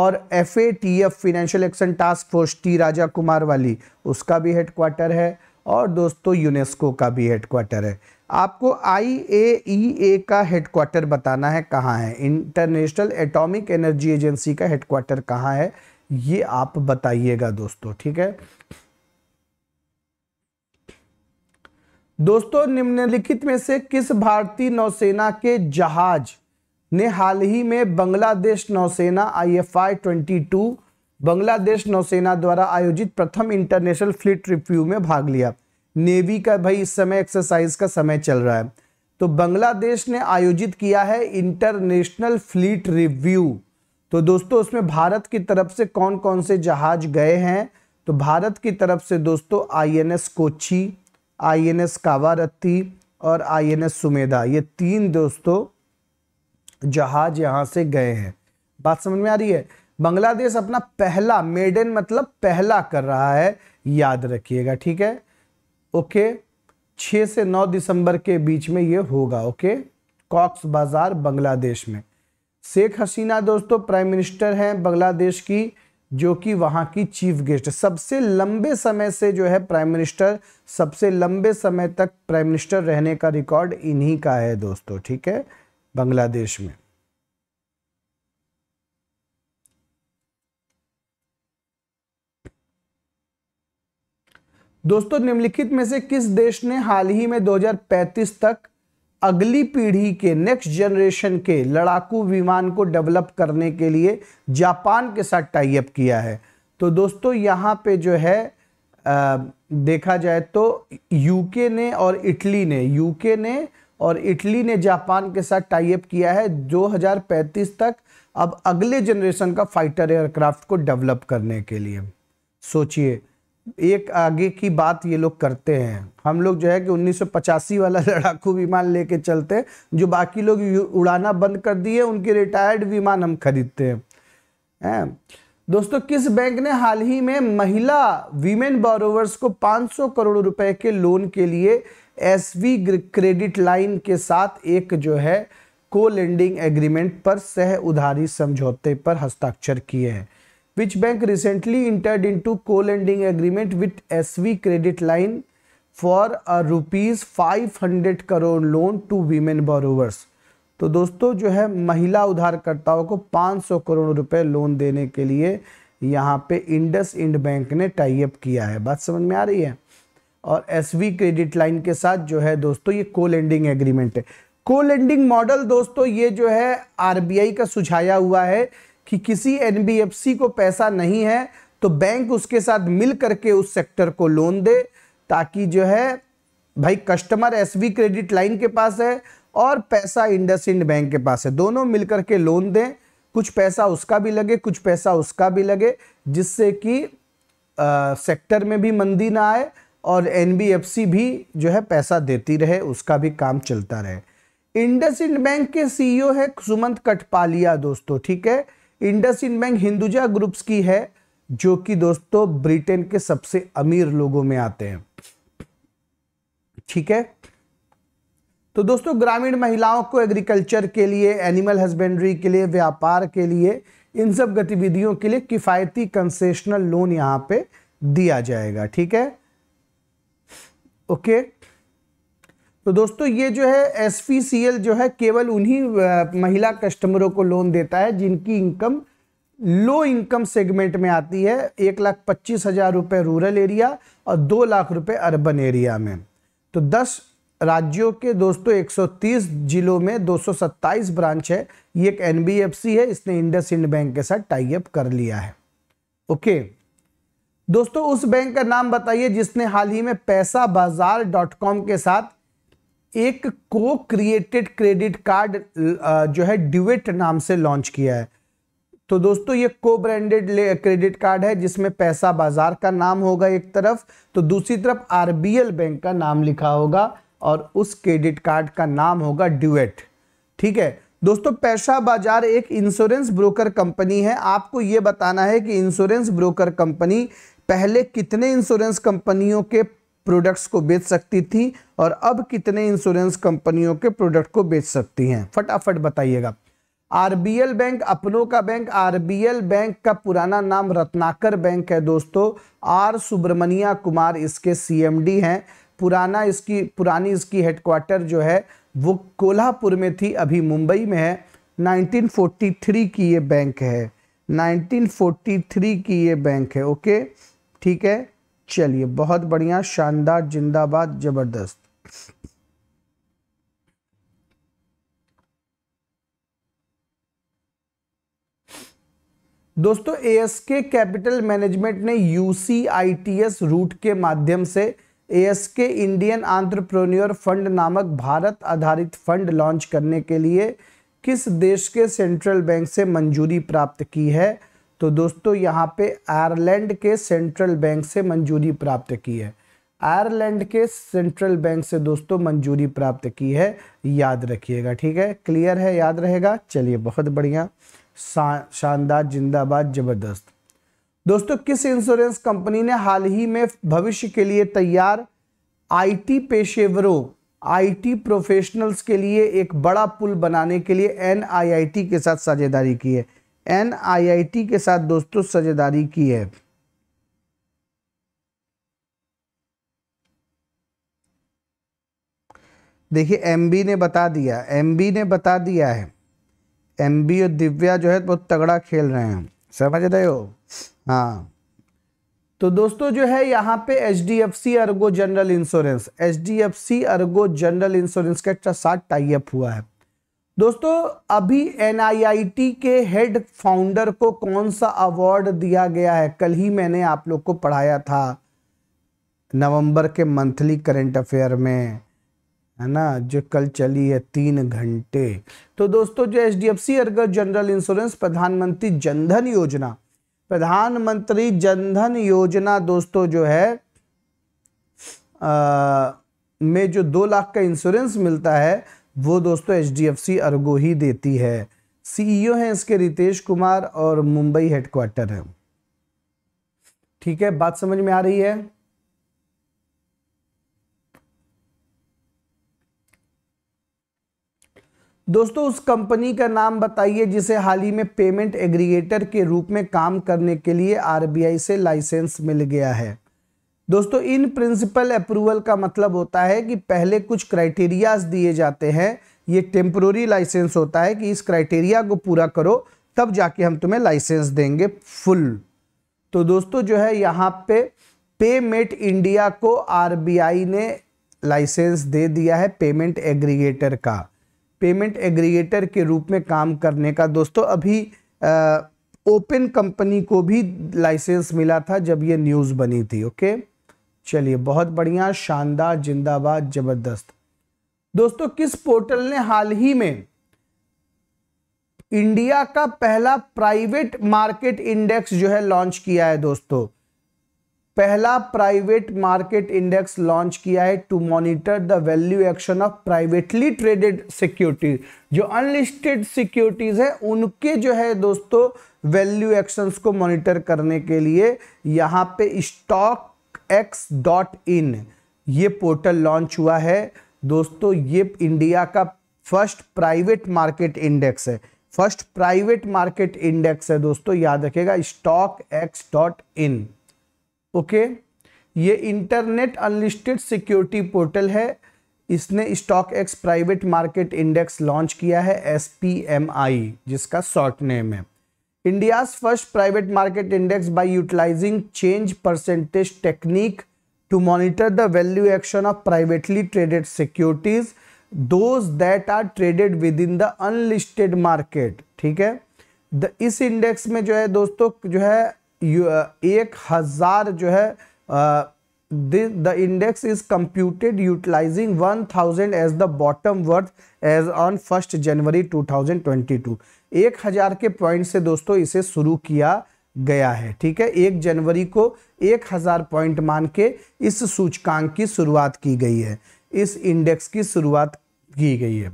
और F A T F financial action task force T Raja Kumar वाली उसका भी हेडक्वार्टर है और दोस्तों यूनेस्को का भी हेडक्वार्टर है आपको आई ए ई ए का हेडक्वार्टर बताना है कहाँ है इंटरनेशनल एटॉमिक एनर्जी एजेंसी का हेडक्वार्टर कहाँ है ये आप बताइएगा दोस्तों ठीक है दोस्तों निम्नलिखित में से किस भारतीय नौसेना के जहाज ने हाल ही में बांग्लादेश नौसेना आईएफआई 22 बांग्लादेश नौसेना द्वारा आयोजित प्रथम इंटरनेशनल फ्लीट रिव्यू में भाग लिया नेवी का भाई इस समय एक्सरसाइज का समय चल रहा है तो बांग्लादेश ने आयोजित किया है इंटरनेशनल फ्लीट रिव्यू तो दोस्तों उसमें भारत की तरफ से कौन कौन से जहाज गए हैं तो भारत की तरफ से दोस्तों INS Kochi I N S Kavaratti और आई एन एस सुमेधा ये तीन दोस्तों जहाज यहाँ से गए हैं बात समझ में आ रही है बांग्लादेश अपना पहला मेडन मतलब पहला कर रहा है याद रखिएगा ठीक है ओके छः से नौ दिसंबर के बीच में ये होगा ओके कॉक्स बाज़ार बांग्लादेश में शेख हसीना दोस्तों प्राइम मिनिस्टर हैं बांग्लादेश की जो कि वहाँ की चीफ गेस्ट सबसे लंबे समय से जो है प्राइम मिनिस्टर सबसे लंबे समय तक प्राइम मिनिस्टर रहने का रिकॉर्ड इन्हीं का है दोस्तों ठीक है बांग्लादेश में दोस्तों निम्नलिखित में से किस देश ने हाल ही में 2035 तक अगली पीढ़ी के नेक्स्ट जनरेशन के लड़ाकू विमान को डेवलप करने के लिए जापान के साथ टाइप किया है तो दोस्तों यहाँ पे जो है आ, देखा जाए तो यूके ने और इटली ने यूके ने और इटली ने जापान के साथ टाइप किया है 2035 तक अब अगले जनरेशन का फाइटर एयरक्राफ्ट को डेवलप करने के लिए सोचिए एक आगे की बात ये लोग करते हैं हम लोग जो है कि 1985 वाला लड़ाकू विमान लेके चलते जो बाकी लोग उड़ाना बंद कर दिए उनके रिटायर्ड विमान हम खरीदते हैं हैं दोस्तों किस बैंक ने हाल ही में महिला वीमेन बोरोवर्स को 500 करोड़ रुपए के लोन के लिए एस क्रेडिट लाइन के साथ एक जो है को लेंडिंग एग्रीमेंट पर सह उधारी समझौते पर हस्ताक्षर किए हैं which bank recently entered into co-lending agreement with SV Credit Line for a rupees 500 crore loan to women borrowers तो दोस्तों जो है महिला उधारकर्ताओं को 500 करोड़ रुपए लोन देने के लिए यहाँ पे इंडस इंड बैंक ने टाइप किया है बात समझ में आ रही है और एस क्रेडिट लाइन के साथ जो है दोस्तों ये को लेंडिंग एग्रीमेंट है को लैंडिंग मॉडल दोस्तों ये जो है आरबीआई का सुझाया हुआ है कि किसी एनबीएफसी को पैसा नहीं है तो बैंक उसके साथ मिल करके उस सेक्टर को लोन दे ताकि जो है भाई कस्टमर एसबी क्रेडिट लाइन के पास है और पैसा इंडसइंड बैंक के पास है दोनों मिल के लोन दें कुछ पैसा उसका भी लगे कुछ पैसा उसका भी लगे जिससे कि सेक्टर में भी मंदी ना आए और एनबीएफसी भी जो है पैसा देती रहे उसका भी काम चलता रहे इंडस इंड बैंक के सीईओ e है सुमंत कटपालिया दोस्तों ठीक है इंडस बैंक हिंदुजा ग्रुप्स की है जो कि दोस्तों ब्रिटेन के सबसे अमीर लोगों में आते हैं ठीक है तो दोस्तों ग्रामीण महिलाओं को एग्रीकल्चर के लिए एनिमल हस्बेंड्री के लिए व्यापार के लिए इन सब गतिविधियों के लिए किफ़ायती कंसेशनल लोन यहां पे दिया जाएगा ठीक है ओके okay? तो दोस्तों ये जो है एस जो है केवल उन्हीं महिला कस्टमरों को लोन देता है जिनकी इनकम लो इनकम सेगमेंट में आती है एक लाख पच्चीस हज़ार रुपये रूरल एरिया और दो लाख रुपए अर्बन एरिया में तो दस राज्यों के दोस्तों 130 जिलों में 227 ब्रांच है ये एक एन है इसने इंडस इंड बैंक के साथ टाई अप कर लिया है ओके दोस्तों उस बैंक का नाम बताइए जिसने हाल ही में पैसा बाजार डॉट कॉम के साथ एक को क्रिएटेड क्रेडिट कार्ड जो है ड्यूएट नाम से लॉन्च किया है तो दोस्तों ये को ब्रांडेड क्रेडिट कार्ड है जिसमें पैसा बाजार का नाम होगा एक तरफ तो दूसरी तरफ आरबीएल बैंक का नाम लिखा होगा और उस क्रेडिट कार्ड का नाम होगा ड्यूएट ठीक है दोस्तों पैसा बाजार एक इंश्योरेंस ब्रोकर कंपनी है आपको ये बताना है कि इंश्योरेंस ब्रोकर कंपनी पहले कितने इंश्योरेंस कंपनियों के प्रोडक्ट्स को बेच सकती थी और अब कितने इंश्योरेंस कंपनियों के प्रोडक्ट को बेच सकती हैं फटाफट बताइएगा आरबीएल बैंक अपनों का बैंक आरबीएल बैंक का पुराना नाम रत्नाकर बैंक है दोस्तों आर सुब्रमण्या कुमार इसके सीएमडी हैं पुराना इसकी पुरानी इसकी हेडक्वार्टर जो है वो कोल्हापुर में थी अभी मुंबई में है 1943 की ये बैंक है 1943 की ये बैंक है ओके ठीक है चलिए बहुत बढ़िया शानदार जिंदाबाद ज़बरदस्त दोस्तों एएसके कैपिटल मैनेजमेंट ने यूसीआईटीएस रूट के माध्यम से एएसके इंडियन आंट्रप्रोन्योर फंड नामक भारत आधारित फंड लॉन्च करने के लिए किस देश के सेंट्रल बैंक से मंजूरी प्राप्त की है तो दोस्तों यहाँ पे आयरलैंड के सेंट्रल बैंक से मंजूरी प्राप्त की है आयरलैंड के सेंट्रल बैंक से दोस्तों मंजूरी प्राप्त की है याद रखिएगा ठीक है क्लियर है याद रहेगा चलिए बहुत बढ़िया शानदार जिंदाबाद जबरदस्त दोस्तों किस इंश्योरेंस कंपनी ने हाल ही में भविष्य के लिए तैयार आईटी पेशेवरों आईटी प्रोफेशनल्स के लिए एक बड़ा पुल बनाने के लिए एनआईआईटी के साथ साझेदारी की है एनआईआईटी के साथ दोस्तों साझेदारी की है देखिए एमबी ने बता दिया एमबी ने बता दिया है एम बी और दिव्या जो है बहुत तगड़ा खेल रहे हैं समझ रहे हो हाँ तो दोस्तों जो है यहाँ पे H D F C Ergo general insurance H D F C Ergo general insurance का साथ टाइप हुआ है दोस्तों अभी टी के हेड फाउंडर को कौन सा अवार्ड दिया गया है कल ही मैंने आप लोग को पढ़ाया था नवंबर के मंथली करंट अफेयर में है ना जो कल चली है तीन घंटे तो दोस्तों जो H D F C Ergo general insurance प्रधानमंत्री जनधन योजना प्रधानमंत्री जनधन योजना दोस्तों जो है आ, में जो दो लाख का इंश्योरेंस मिलता है वो दोस्तों H D F C Ergo ही देती है सीईओ हैं इसके रितेश कुमार और मुंबई हेडक्वार्टर है ठीक है बात समझ में आ रही है दोस्तों उस कंपनी का नाम बताइए जिसे हाल ही में पेमेंट एग्रीगेटर के रूप में काम करने के लिए आरबीआई से लाइसेंस मिल गया है दोस्तों इन प्रिंसिपल अप्रूवल का मतलब होता है कि पहले कुछ क्राइटेरियाज दिए जाते हैं ये टेम्प्रोरी लाइसेंस होता है कि इस क्राइटेरिया को पूरा करो तब जाके हम तुम्हें लाइसेंस देंगे फुल तो दोस्तों जो है यहाँ पे पेमेंट इंडिया को आरबीआई ने लाइसेंस दे दिया है पेमेंट एग्रीगेटर का पेमेंट एग्रीगेटर के रूप में काम करने का दोस्तों अभी ओपन कंपनी को भी लाइसेंस मिला था जब ये न्यूज़ बनी थी ओके चलिए बहुत बढ़िया शानदार जिंदाबाद जबरदस्त दोस्तों किस पोर्टल ने हाल ही में इंडिया का पहला प्राइवेट मार्केट इंडेक्स जो है लॉन्च किया है दोस्तों पहला प्राइवेट मार्केट इंडेक्स लॉन्च किया है to monitor the value action of privately traded securities जो अनलिस्टेड सिक्योरिटीज है उनके जो है दोस्तों वैल्यू एक्शंस को मॉनिटर करने के लिए यहाँ पे स्टॉक एक्स डॉट इन ये पोर्टल लॉन्च हुआ है दोस्तों ये इंडिया का फर्स्ट प्राइवेट मार्केट इंडेक्स है फर्स्ट प्राइवेट मार्केट इंडेक्स है दोस्तों याद रखेगा stock X dot in okay ये इंटरनेट अनलिस्टेड सिक्योरिटी पोर्टल है इसने stock X private market index launch किया है एस जिसका शॉर्ट नेम है India's first private market index by utilising change percentage technique the value action of privately traded securities those that are traded within the unlisted market ठीक है the इस index में जो है दोस्तों जो है एक हज़ार जो है the index is computed utilising one thousand as the bottom worth as on first January two thousand twenty two एक हज़ार के पॉइंट से दोस्तों इसे शुरू किया गया है ठीक है एक जनवरी को एक हज़ार पॉइंट मान के इस सूचकांक की शुरुआत की गई है इस इंडेक्स की शुरुआत की गई है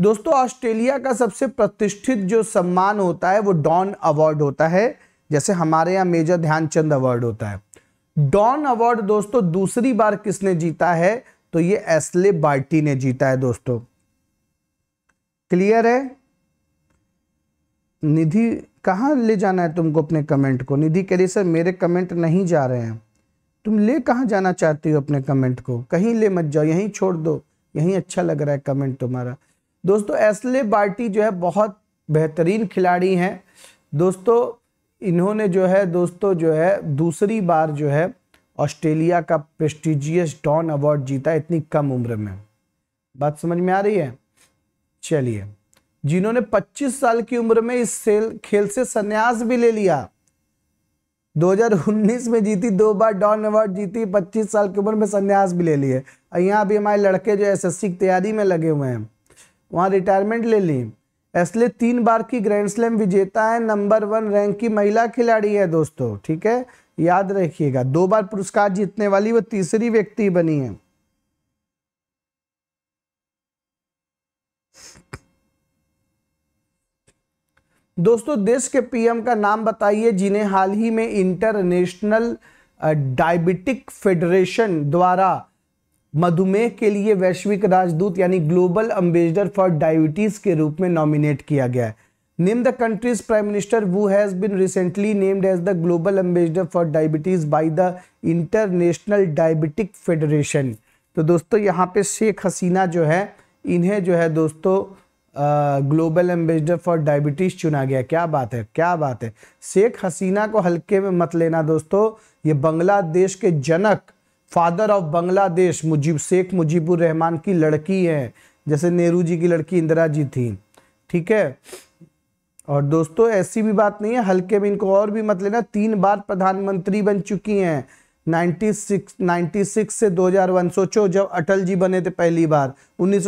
दोस्तों ऑस्ट्रेलिया का सबसे प्रतिष्ठित जो सम्मान होता है वो डॉन अवार्ड होता है जैसे हमारे यहाँ मेजर ध्यानचंद अवार्ड होता है डॉन अवार्ड दोस्तों दूसरी बार किसने जीता है तो ये एसले बार्टी ने जीता है दोस्तों क्लियर है निधि कहाँ ले जाना है तुमको अपने कमेंट को निधि कह रही सर मेरे कमेंट नहीं जा रहे हैं तुम ले कहाँ जाना चाहती हो अपने कमेंट को कहीं ले मत जाओ यहीं छोड़ दो यहीं अच्छा लग रहा है कमेंट तुम्हारा दोस्तों एसले बार्टी जो है बहुत बेहतरीन खिलाड़ी हैं दोस्तों इन्होंने जो है दोस्तों जो है दूसरी बार जो है ऑस्ट्रेलिया का प्रेस्टिजियस डॉन अवार्ड जीता इतनी कम उम्र में बात समझ में आ रही है चलिए जिन्होंने 25 साल की उम्र में इस सेल खेल से संन्यास भी ले लिया 2019 में जीती दो बार डॉन अवार्ड जीती 25 साल की उम्र में संन्यास भी ले लिए यहाँ अभी हमारे लड़के जो एसएससी की तैयारी में लगे हुए हैं वहाँ रिटायरमेंट ले ली एसले तीन बार की ग्रैंड स्लैम विजेता है नंबर वन रैंक की महिला खिलाड़ी है दोस्तों ठीक है याद रखिएगा दो बार पुरस्कार जीतने वाली वो तीसरी व्यक्ति बनी है दोस्तों देश के पीएम का नाम बताइए जिन्हें हाल ही में इंटरनेशनल डायबिटिक फेडरेशन द्वारा मधुमेह के लिए वैश्विक राजदूत यानी ग्लोबल एम्बेसडर फॉर डायबिटीज के रूप में नॉमिनेट किया गया है name the country's prime minister who has been recently named as the global ambassador for diabetes by the international diabetic federation तो दोस्तों यहाँ पे शेख हसीना जो है इन्हें जो है दोस्तों ग्लोबल एम्बेसडर फॉर डायबिटीज़ चुना गया क्या बात है क्या बात है शेख हसीना को हल्के में मत लेना दोस्तों ये बांग्लादेश के जनक फादर ऑफ बांग्लादेश मुजीब शेख मुजीबुर रहमान की लड़की है जैसे नेहरू जी की लड़की इंदिरा जी थी ठीक है और दोस्तों ऐसी भी बात नहीं है हल्के में इनको और भी मत लेना तीन बार प्रधानमंत्री बन चुकी हैं 96 96 से 2001 सोचो जब अटल जी बने थे पहली बार उन्नीस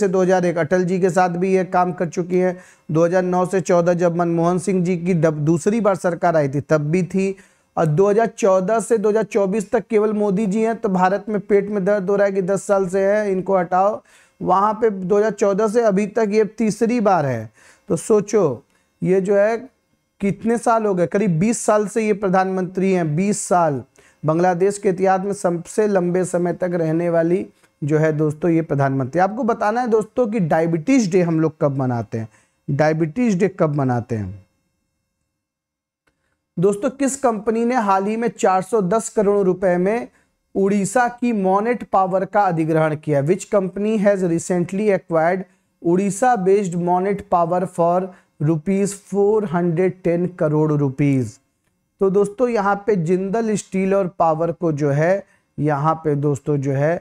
से 2001 अटल जी के साथ भी ये काम कर चुकी हैं 2009 से 14 जब मनमोहन सिंह जी की दूसरी बार सरकार आई थी तब भी थी और 2014 से 2024 तक केवल मोदी जी हैं तो भारत में पेट में दर्द हो रहा है कि 10 साल से है इनको हटाओ वहाँ पे 2014 से अभी तक ये तीसरी बार है तो सोचो ये जो है कितने साल हो गए करीब 20 साल से ये प्रधानमंत्री हैं 20 साल बांग्लादेश के इतिहास में सबसे लंबे समय तक रहने वाली जो है दोस्तों ये प्रधानमंत्री आपको बताना है दोस्तों कि डायबिटीज़ डे हम लोग कब मनाते हैं डायबिटीज़ डे कब मनाते हैं दोस्तों किस कंपनी ने हाल ही में 410 करोड़ रुपए में उड़ीसा की मोनेट पावर का अधिग्रहण किया which company has recently acquired Orissa based Monnet power for rupees 410 crore rupees तो दोस्तों यहाँ पे जिंदल स्टील और पावर को जो है यहाँ पे दोस्तों जो है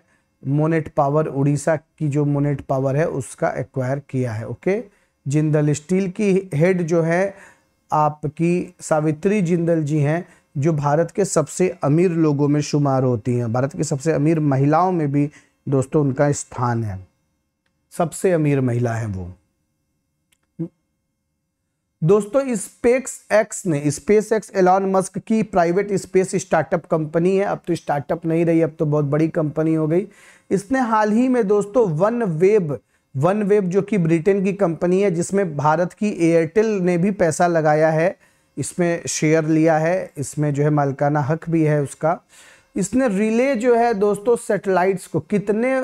मोनेट पावर उड़ीसा की जो मोनेट पावर है उसका एक्वायर किया है ओके जिंदल स्टील की हेड जो है आपकी सावित्री जिंदल जी हैं जो भारत के सबसे अमीर लोगों में शुमार होती हैं भारत की सबसे अमीर महिलाओं में भी दोस्तों उनका स्थान है सबसे अमीर महिला है वो दोस्तों स्पेक्स एक्स ने स्पेस एक्स एलॉन मस्क की प्राइवेट स्पेस स्टार्टअप कंपनी है अब तो स्टार्टअप नहीं रही अब तो बहुत बड़ी कंपनी हो गई इसने हाल ही में दोस्तों वन वेब वन वेब जो कि ब्रिटेन की कंपनी है जिसमें भारत की एयरटेल ने भी पैसा लगाया है इसमें शेयर लिया है इसमें जो है मालकाना हक भी है उसका इसने रिले जो है दोस्तों सेटेलाइट्स को कितने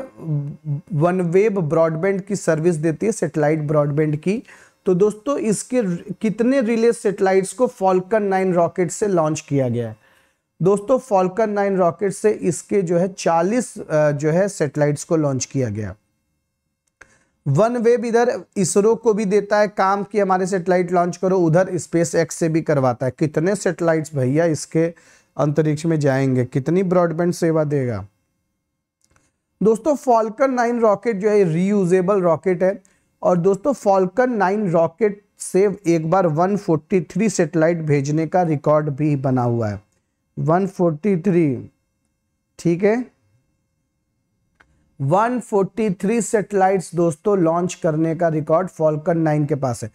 वन वेब ब्रॉडबैंड की सर्विस देती है सेटेलाइट ब्रॉडबैंड की तो दोस्तों इसके कितने रिले सेटेलाइट्स को फॉल्कन नाइन रॉकेट से लॉन्च किया गया है दोस्तों फॉल्कन नाइन रॉकेट से इसके जो है चालीस जो है सेटेलाइट्स को लॉन्च किया गया वन वेब इधर इसरो को भी देता है काम कि हमारे सेटेलाइट लॉन्च करो उधर स्पेस एक्स से भी करवाता है कितने सेटेलाइट्स भैया इसके अंतरिक्ष में जाएंगे कितनी ब्रॉडबैंड सेवा देगा दोस्तों फॉल्कन नाइन रॉकेट जो है रीयूजेबल रॉकेट है और दोस्तों फॉल्कन नाइन रॉकेट से एक बार 143 सेटेलाइट भेजने का रिकॉर्ड भी बना हुआ है 143 ठीक है 143 सैटेलाइट्स दोस्तों लॉन्च करने का रिकॉर्ड फॉल्कन 9 के पास है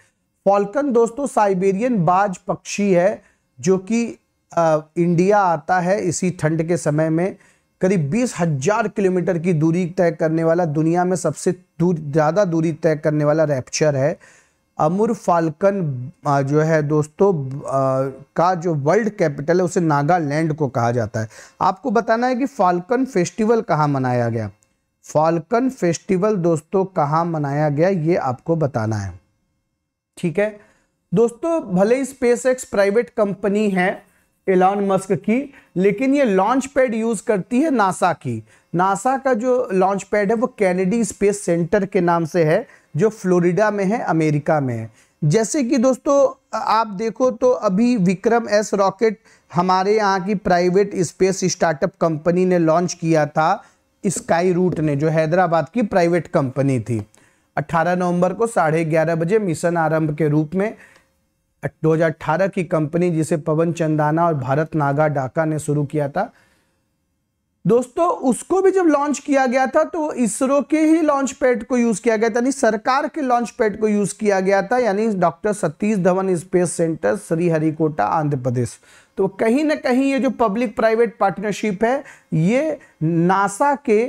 फॉल्कन दोस्तों साइबेरियन बाज पक्षी है जो कि इंडिया आता है इसी ठंड के समय में करीब बीस हजार किलोमीटर की दूरी तय करने वाला दुनिया में सबसे दूर ज़्यादा दूरी तय करने वाला रैप्चर है अमूर फाल्कन जो है दोस्तों का जो वर्ल्ड कैपिटल है उसे नागालैंड को कहा जाता है आपको बताना है कि फाल्कन फेस्टिवल कहाँ मनाया गया फाल्कन फेस्टिवल दोस्तों कहाँ मनाया गया ये आपको बताना है ठीक है दोस्तों भले ही स्पेस एक्स प्राइवेट कंपनी है एलॉन मस्क की लेकिन ये लॉन्च पैड यूज़ करती है नासा की नासा का जो लॉन्च पैड है वो कैनेडी स्पेस सेंटर के नाम से है जो फ्लोरिडा में है अमेरिका में है जैसे कि दोस्तों आप देखो तो अभी विक्रम एस रॉकेट हमारे यहाँ की प्राइवेट स्पेस स्टार्टअप कंपनी ने लॉन्च किया था स्काई रूट ने जो हैदराबाद की प्राइवेट कंपनी थी 18 नवंबर को साढ़े ग्यारह बजे मिशन आरंभ के रूप में 2018 की कंपनी जिसे पवन चंदाना और भारत नागा डाका ने शुरू किया था दोस्तों उसको भी जब लॉन्च किया गया था तो इसरो के ही लॉन्च पैड को यूज किया गया था यानी सरकार के लॉन्च पैड को यूज किया गया था यानी doctor Satish Dhawan space centre Sriharikota Andhra Pradesh तो कहीं ना कहीं ये जो पब्लिक प्राइवेट पार्टनरशिप है ये नासा के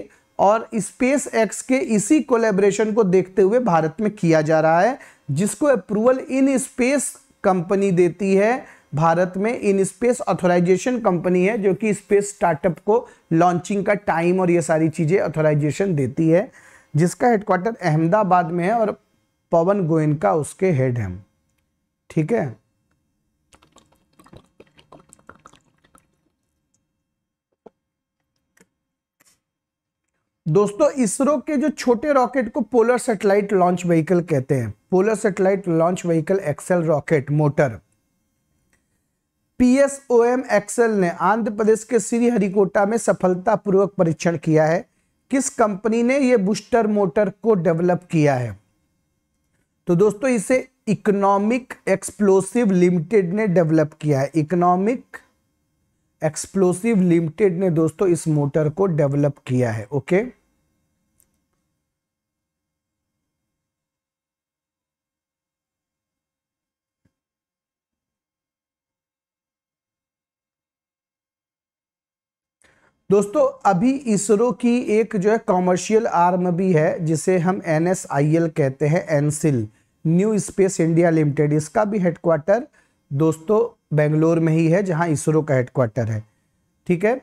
और स्पेस एक्स के इसी कोलेब्रेशन को देखते हुए भारत में किया जा रहा है जिसको अप्रूवल इन स्पेस कंपनी देती है भारत में इन स्पेस ऑथोराइजेशन कंपनी है जो कि स्पेस स्टार्टअप को लॉन्चिंग का टाइम और ये सारी चीज़ें ऑथोराइजेशन देती है जिसका हेडक्वार्टर अहमदाबाद में है और पवन गोयन का उसके हेड हैं ठीक है दोस्तों इसरो के जो छोटे रॉकेट को पोलर सैटेलाइट लॉन्च व्हीकल कहते हैं polar satellite launch vehicle XL rocket motor PSOM XL ने आंध्र प्रदेश के श्री हरिकोटा में सफलतापूर्वक परीक्षण किया है किस कंपनी ने यह बूस्टर मोटर को डेवलप किया है तो दोस्तों इसे इकोनॉमिक एक्सप्लोसिव लिमिटेड ने डेवलप किया है इकोनॉमिक एक्सप्लोसिव लिमिटेड ने दोस्तों इस मोटर को डेवलप किया है ओके okay? दोस्तों अभी इसरो की एक जो है कॉमर्शियल आर्म भी है जिसे हम एन कहते हैं NSIL new space India limited इसका भी हेडक्वार्टर दोस्तों बेंगलोर में ही है जहां इसरो का हेडक्वार्टर है ठीक है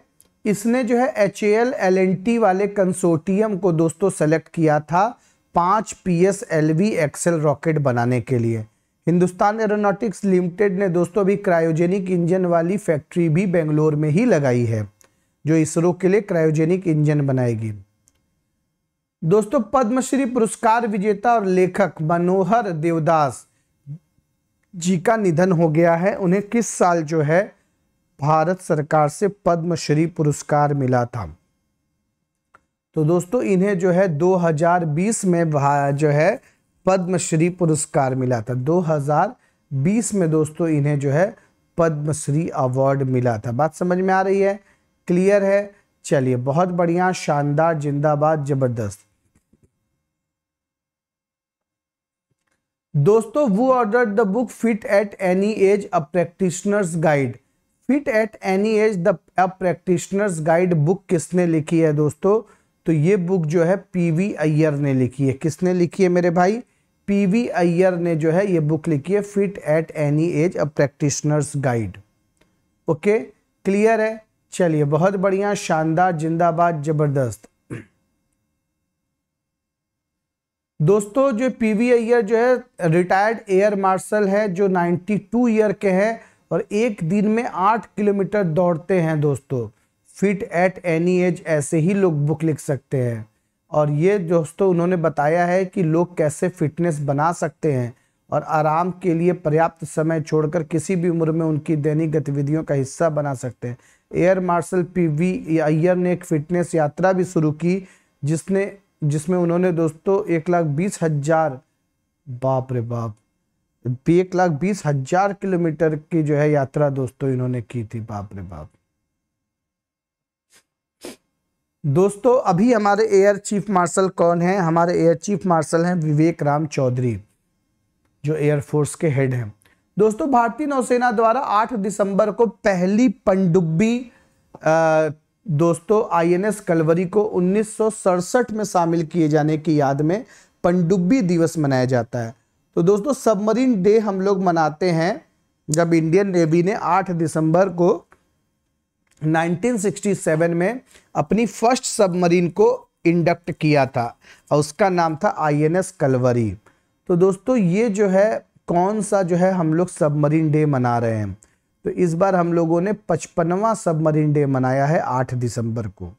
इसने जो है H L L N T वाले कंसोर्टियम को दोस्तों सेलेक्ट किया था पाँच P S L V XL rocket बनाने के लिए हिंदुस्तान एरोनॉटिक्स लिमिटेड ने दोस्तों अभी क्रायोजेनिक इंजन वाली फैक्ट्री भी बेंगलोर में ही लगाई है जो इसरो के लिए क्रायोजेनिक इंजन बनाएगी दोस्तों पद्मश्री पुरस्कार विजेता और लेखक मनोहर देवदास जी का निधन हो गया है उन्हें किस साल जो है भारत सरकार से पद्मश्री पुरस्कार मिला था तो दोस्तों इन्हें जो है 2020 में जो है पद्मश्री पुरस्कार मिला था 2020 में दोस्तों इन्हें जो है पद्मश्री अवार्ड मिला था बात समझ में आ रही है क्लियर है चलिए बहुत बढ़िया शानदार जिंदाबाद जबरदस्त दोस्तों वो order the book fit at any age a practitioner's guide fit at any age the practitioner's guide book किसने लिखी है दोस्तों तो ये बुक जो है पीवी अय्यर ने लिखी है किसने लिखी है मेरे भाई पीवी अय्यर ने जो है ये बुक लिखी है fit at any age a practitioner's guide okay clear है चलिए बहुत बढ़िया शानदार जिंदाबाद जबरदस्त दोस्तों जो पीवी अय्यर जो है रिटायर्ड एयर मार्शल है जो 92 ईयर के हैं और एक दिन में आठ किलोमीटर दौड़ते हैं दोस्तों फिट एट एनी एज ऐसे ही लोग बुक लिख सकते हैं और ये दोस्तों उन्होंने बताया है कि लोग कैसे फिटनेस बना सकते हैं और आराम के लिए पर्याप्त समय छोड़कर किसी भी उम्र में उनकी दैनिक गतिविधियों का हिस्सा बना सकते हैं एयर मार्शल पीवी अय्यर ने एक फिटनेस यात्रा भी शुरू की जिसने जिसमें उन्होंने दोस्तों एक लाख बीस हजार बाप रे बाप एक लाख बीस हजार किलोमीटर की जो है यात्रा दोस्तों इन्होंने की थी बाप रे बाप दोस्तों अभी हमारे एयर चीफ मार्शल कौन हैं हमारे एयर चीफ मार्शल हैं विवेक राम चौधरी जो एयरफोर्स के हेड हैं दोस्तों भारतीय नौसेना द्वारा 8 दिसंबर को पहली पनडुब्बी दोस्तों आईएनएस कलवरी को उन्नीस में शामिल किए जाने की याद में पनडुब्बी दिवस मनाया जाता है तो दोस्तों सबमरीन डे हम लोग मनाते हैं जब इंडियन नेवी ने 8 दिसंबर को 1967 में अपनी फर्स्ट सबमरीन को इंडक्ट किया था और उसका नाम था आईएनएस कलवरी तो दोस्तों ये जो है कौन सा जो है हम लोग सबमरीन डे मना रहे हैं तो इस बार हम लोगों ने पचपनवा सबमरीन डे मनाया है आठ दिसंबर को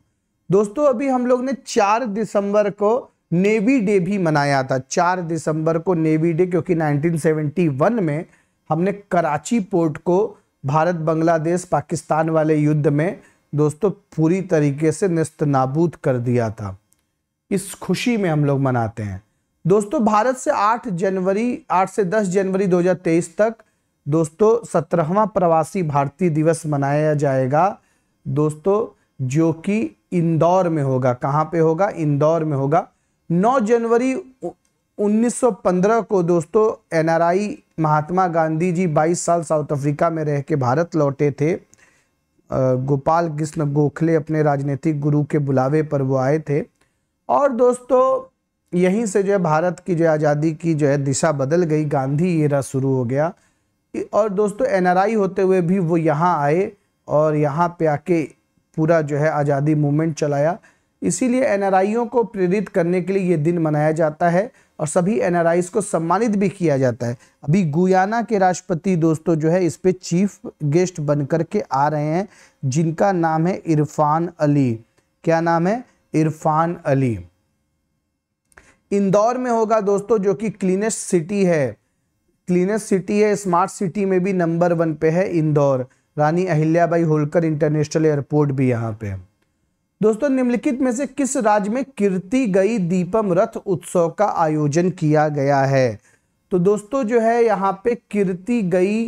दोस्तों अभी हम लोग ने चार दिसंबर को नेवी डे भी मनाया था चार दिसंबर को नेवी डे क्योंकि 1971 में हमने कराची पोर्ट को भारत बांग्लादेश पाकिस्तान वाले युद्ध में दोस्तों पूरी तरीके से नस्त नाबूद कर दिया था इस खुशी में हम लोग मनाते हैं दोस्तों भारत से 8 जनवरी 8 से 10 जनवरी 2023 तक दोस्तों सत्रहवा प्रवासी भारतीय दिवस मनाया जाएगा दोस्तों जो कि इंदौर में होगा कहाँ पे होगा इंदौर में होगा 9 जनवरी 1915 को दोस्तों एनआरआई महात्मा गांधी जी 22 साल साउथ अफ्रीका में रह के भारत लौटे थे गोपाल कृष्ण गोखले अपने राजनीतिक गुरु के बुलावे पर वो आए थे और दोस्तों यहीं से जो है भारत की जो आज़ादी की जो है दिशा बदल गई गांधी एरा शुरू हो गया और दोस्तों एनआरआई होते हुए भी वो यहाँ आए और यहाँ पे आके पूरा जो है आज़ादी मूवमेंट चलाया इसीलिए एनआरआईओं को प्रेरित करने के लिए ये दिन मनाया जाता है और सभी एन को सम्मानित भी किया जाता है अभी गुयाना के राष्ट्रपति दोस्तों जो है इस पर चीफ गेस्ट बन कर के आ रहे हैं जिनका नाम है इरफान अली क्या नाम है इरफान अली इंदौर में होगा दोस्तों जो कि क्लीनेस्ट सिटी है क्लीनेस्ट सिटी है स्मार्ट सिटी में भी नंबर वन पे है इंदौर रानी अहिल्याबाई होलकर इंटरनेशनल एयरपोर्ट भी यहाँ पे दोस्तों निम्नलिखित में से किस राज्य में कीर्ति गई दीपम रथ उत्सव का आयोजन किया गया है तो दोस्तों जो है यहाँ पे कीर्ति गई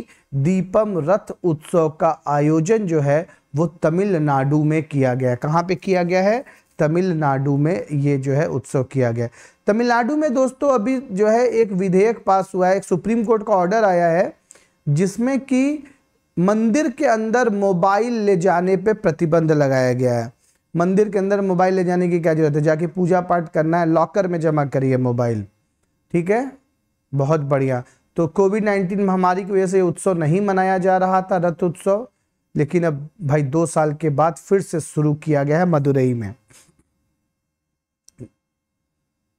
दीपम रथ उत्सव का आयोजन जो है वो तमिलनाडु में किया गया कहाँ पे किया गया है तमिलनाडु में ये जो है उत्सव किया गया तमिलनाडु में दोस्तों अभी जो है एक विधेयक पास हुआ है एक सुप्रीम कोर्ट का ऑर्डर आया है जिसमें कि मंदिर के अंदर मोबाइल ले जाने पे प्रतिबंध लगाया गया है मंदिर के अंदर मोबाइल ले जाने की क्या जरूरत है जाके पूजा पाठ करना है लॉकर में जमा करिए मोबाइल ठीक है बहुत बढ़िया तो कोविड नाइन्टीन महामारी की वजह से उत्सव नहीं मनाया जा रहा था रथ उत्सव लेकिन अब भाई दो साल के बाद फिर से शुरू किया गया है मदुरई में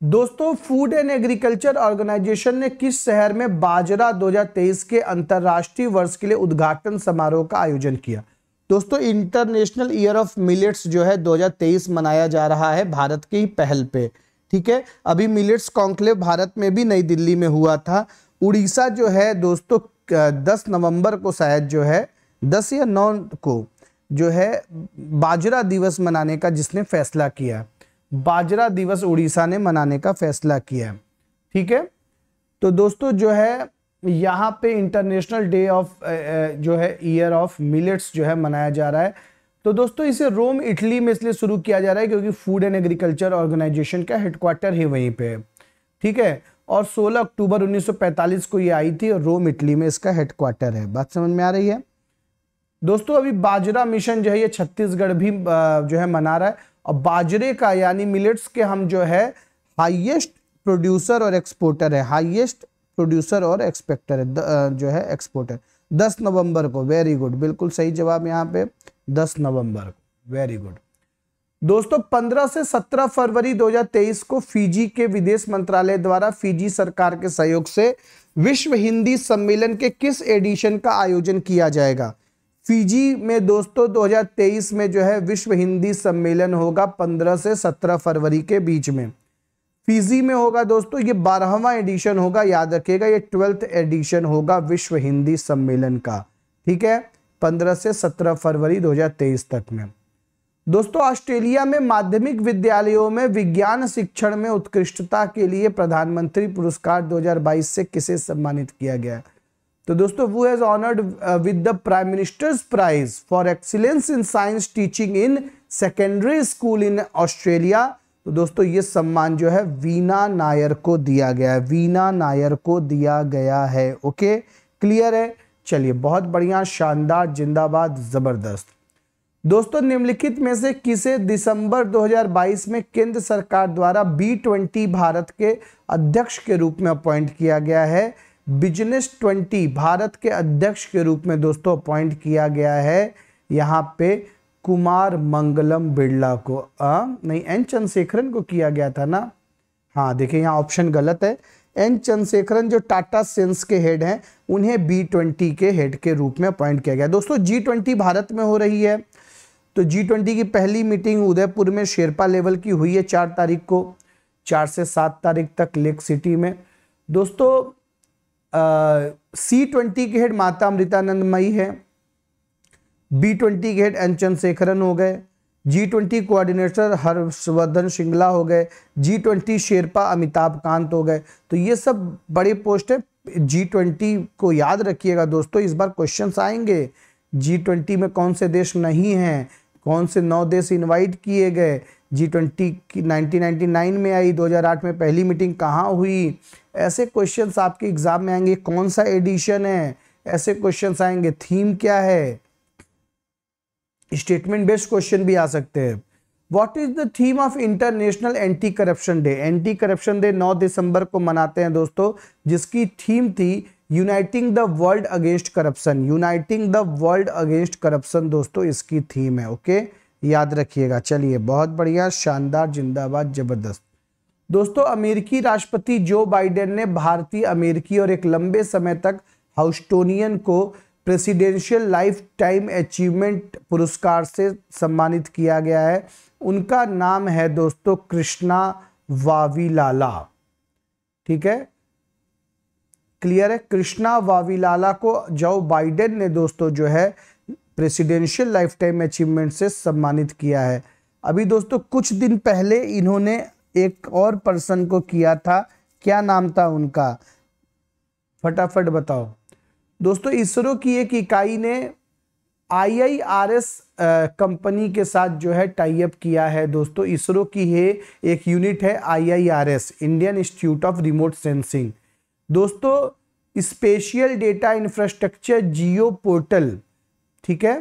दोस्तों फूड एंड एग्रीकल्चर ऑर्गेनाइजेशन ने किस शहर में बाजरा 2023 के अंतर्राष्ट्रीय वर्ष के लिए उद्घाटन समारोह का आयोजन किया दोस्तों इंटरनेशनल ईयर ऑफ मिलेट्स जो है 2023 मनाया जा रहा है भारत की पहल पे ठीक है अभी मिलेट्स कॉन्क्लेव भारत में भी नई दिल्ली में हुआ था उड़ीसा जो है दोस्तों दस नवंबर को शायद जो है दस या नौ को जो है बाजरा दिवस मनाने का जिसने फैसला किया बाजरा दिवस उड़ीसा ने मनाने का फैसला किया है ठीक है तो दोस्तों जो है यहाँ पे इंटरनेशनल डे ऑफ जो है ईयर ऑफ मिलेट्स जो है मनाया जा रहा है तो दोस्तों इसे रोम इटली में इसलिए शुरू किया जा रहा है क्योंकि फूड एंड एग्रीकल्चर ऑर्गेनाइजेशन का हेडक्वार्टर ही वहीं पे है ठीक है और 16 अक्टूबर 1945 को ये आई थी और रोम इटली में इसका हेडक्वार्टर है बात समझ में आ रही है दोस्तों अभी बाजरा मिशन जो है ये छत्तीसगढ़ भी जो है मना रहा है और बाजरे का यानी मिलेट्स के हम जो है हाईएस्ट प्रोड्यूसर और एक्सपोर्टर है हाईएस्ट प्रोड्यूसर और एक्सपेक्टर है जो है एक्सपोर्टर दस नवंबर को वेरी गुड बिल्कुल सही जवाब यहाँ पे दस नवंबर को वेरी गुड दोस्तों 15 से 17 फरवरी 2023 को फिजी के विदेश मंत्रालय द्वारा फिजी सरकार के सहयोग से विश्व हिंदी सम्मेलन के किस एडिशन का आयोजन किया जाएगा फिजी में दोस्तों 2023 में जो है विश्व हिंदी सम्मेलन होगा 15 से 17 फरवरी के बीच में फिजी में होगा दोस्तों ये बारहवा एडिशन होगा याद रखिएगा ये ट्वेल्थ एडिशन होगा विश्व हिंदी सम्मेलन का ठीक है 15 से 17 फरवरी 2023 तक में दोस्तों ऑस्ट्रेलिया में माध्यमिक विद्यालयों में विज्ञान शिक्षण में उत्कृष्टता के लिए प्रधानमंत्री पुरस्कार दो से किसे सम्मानित किया गया है तो दोस्तों वो has honoured with the prime minister's prize for excellence in science teaching in secondary school in Australia तो दोस्तों ये सम्मान जो है वीना नायर को दिया गया है वीना नायर को दिया गया है ओके क्लियर है चलिए बहुत बढ़िया शानदार जिंदाबाद जबरदस्त दोस्तों निम्नलिखित में से किसे दिसंबर 2022 में केंद्र सरकार द्वारा बी ट्वेंटी भारत के अध्यक्ष के रूप में अपॉइंट किया गया है बिजनेस ट्वेंटी भारत के अध्यक्ष के रूप में दोस्तों अपॉइंट किया गया है यहाँ पे कुमार मंगलम बिरला को आ, नहीं एन चंद्रशेखरन को किया गया था ना हाँ देखिए यहाँ ऑप्शन गलत है एन चंद्रशेखरन जो टाटा सेंस के हेड हैं उन्हें बी ट्वेंटी के हेड के रूप में अपॉइंट किया गया दोस्तों जी ट्वेंटी भारत में हो रही है तो जी ट्वेंटी की पहली मीटिंग उदयपुर में शेरपा लेवल की हुई है चार तारीख को चार से सात तारीख तक लेक सिटी में दोस्तों सी ट्वेंटी के हेड माता अमृतानंद मई है बी ट्वेंटी के हेड एन चंद्रशेखरन हो गए G twenty coordinator Harshvardhan Shringla हो गए G twenty sherpa Amitabh Kant हो गए तो ये सब बड़े पोस्ट है जी ट्वेंटी को याद रखिएगा दोस्तों इस बार क्वेश्चंस आएंगे जी ट्वेंटी में कौन से देश नहीं हैं कौन से नौ देश इनवाइट किए गए जी ट्वेंटी की नाइनटीन में आई 2008 में पहली मीटिंग कहाँ हुई ऐसे क्वेश्चंस आपके एग्जाम में आएंगे कौन सा एडिशन है ऐसे क्वेश्चंस आएंगे थीम क्या है स्टेटमेंट बेस्ड क्वेश्चन भी आ सकते हैं what is the theme of international anti corruption day anti corruption day 9 दिसंबर को मनाते हैं दोस्तों जिसकी थीम थी uniting the world against corruption uniting the world against corruption दोस्तों इसकी थीम है ओके याद रखिएगा चलिए बहुत बढ़िया शानदार जिंदाबाद जबरदस्त दोस्तों अमेरिकी राष्ट्रपति जो बाइडेन ने भारतीय अमेरिकी और एक लंबे समय तक हाउस्टोनियन को प्रेसिडेंशियल लाइफ टाइम अचीवमेंट पुरस्कार से सम्मानित किया गया है उनका नाम है दोस्तों कृष्णा वावीलाला ठीक है क्लियर है कृष्णा वावीलाला को जो बाइडेन ने दोस्तों जो है प्रेसिडेंशियल लाइफ टाइम अचीवमेंट से सम्मानित किया है अभी दोस्तों कुछ दिन पहले इन्होंने एक और पर्सन को किया था क्या नाम था उनका फटाफट बताओ दोस्तों इसरो की एक इकाई ने आईआईआरएस कंपनी के साथ जो है टाइप किया है दोस्तों इसरो की है एक यूनिट है IIRS Indian institute of remote sensing दोस्तों spatial data infrastructure geo portal ठीक है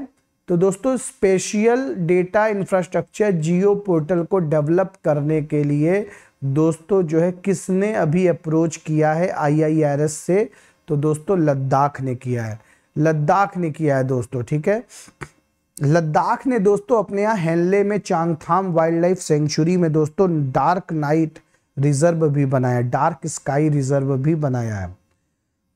तो दोस्तों spatial data infrastructure geo portal को डेवलप करने के लिए दोस्तों जो है किसने अभी अप्रोच किया है आईआईआरएस से तो दोस्तों लद्दाख ने किया है लद्दाख ने किया है दोस्तों ठीक है लद्दाख ने दोस्तों अपने यहाँ हेनले में चांगथाम वाइल्ड लाइफ सेंचुरी में दोस्तों डार्क नाइट रिजर्व भी बनाया डार्क स्काई रिजर्व भी बनाया है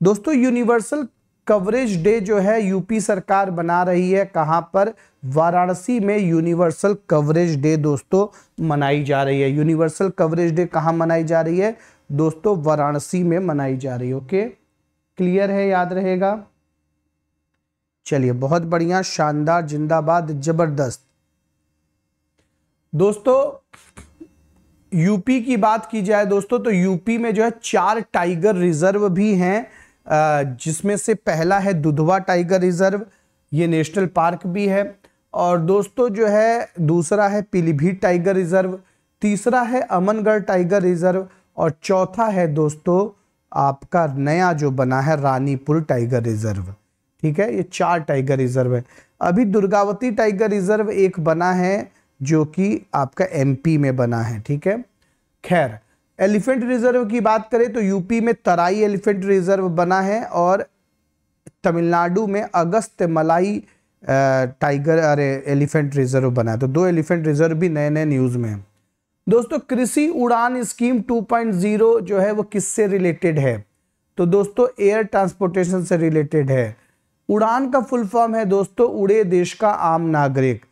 दोस्तों यूनिवर्सल कवरेज डे जो है यूपी सरकार बना रही है कहाँ पर वाराणसी में यूनिवर्सल कवरेज डे दोस्तों मनाई जा रही है यूनिवर्सल कवरेज डे कहाँ मनाई जा रही है दोस्तों वाराणसी में मनाई जा रही है ओके क्लियर है याद रहेगा चलिए बहुत बढ़िया शानदार जिंदाबाद जबरदस्त दोस्तों यूपी की बात की जाए दोस्तों तो यूपी में जो है चार टाइगर रिजर्व भी हैं जिसमें से पहला है दुधवा टाइगर रिजर्व ये नेशनल पार्क भी है और दोस्तों जो है दूसरा है पीलीभीत टाइगर रिजर्व तीसरा है अमनगढ़ टाइगर रिजर्व और चौथा है दोस्तों आपका नया जो बना है रानीपुर टाइगर रिजर्व ठीक है ये चार टाइगर रिजर्व है अभी दुर्गावती टाइगर रिजर्व एक बना है जो कि आपका एमपी में बना है ठीक है खैर एलिफेंट रिजर्व की बात करें तो यूपी में तराई एलिफेंट रिजर्व बना है और तमिलनाडु में अगस्त मलाई टाइगर अरे एलिफेंट रिजर्व बना है तो दो एलिफेंट रिजर्व भी नए नए न्यूज़ में दोस्तों कृषि उड़ान स्कीम 2.0 जो है वो किससे रिलेटेड है तो दोस्तों एयर ट्रांसपोर्टेशन से रिलेटेड है उड़ान का फुल फॉर्म है दोस्तों उड़े देश का आम नागरिक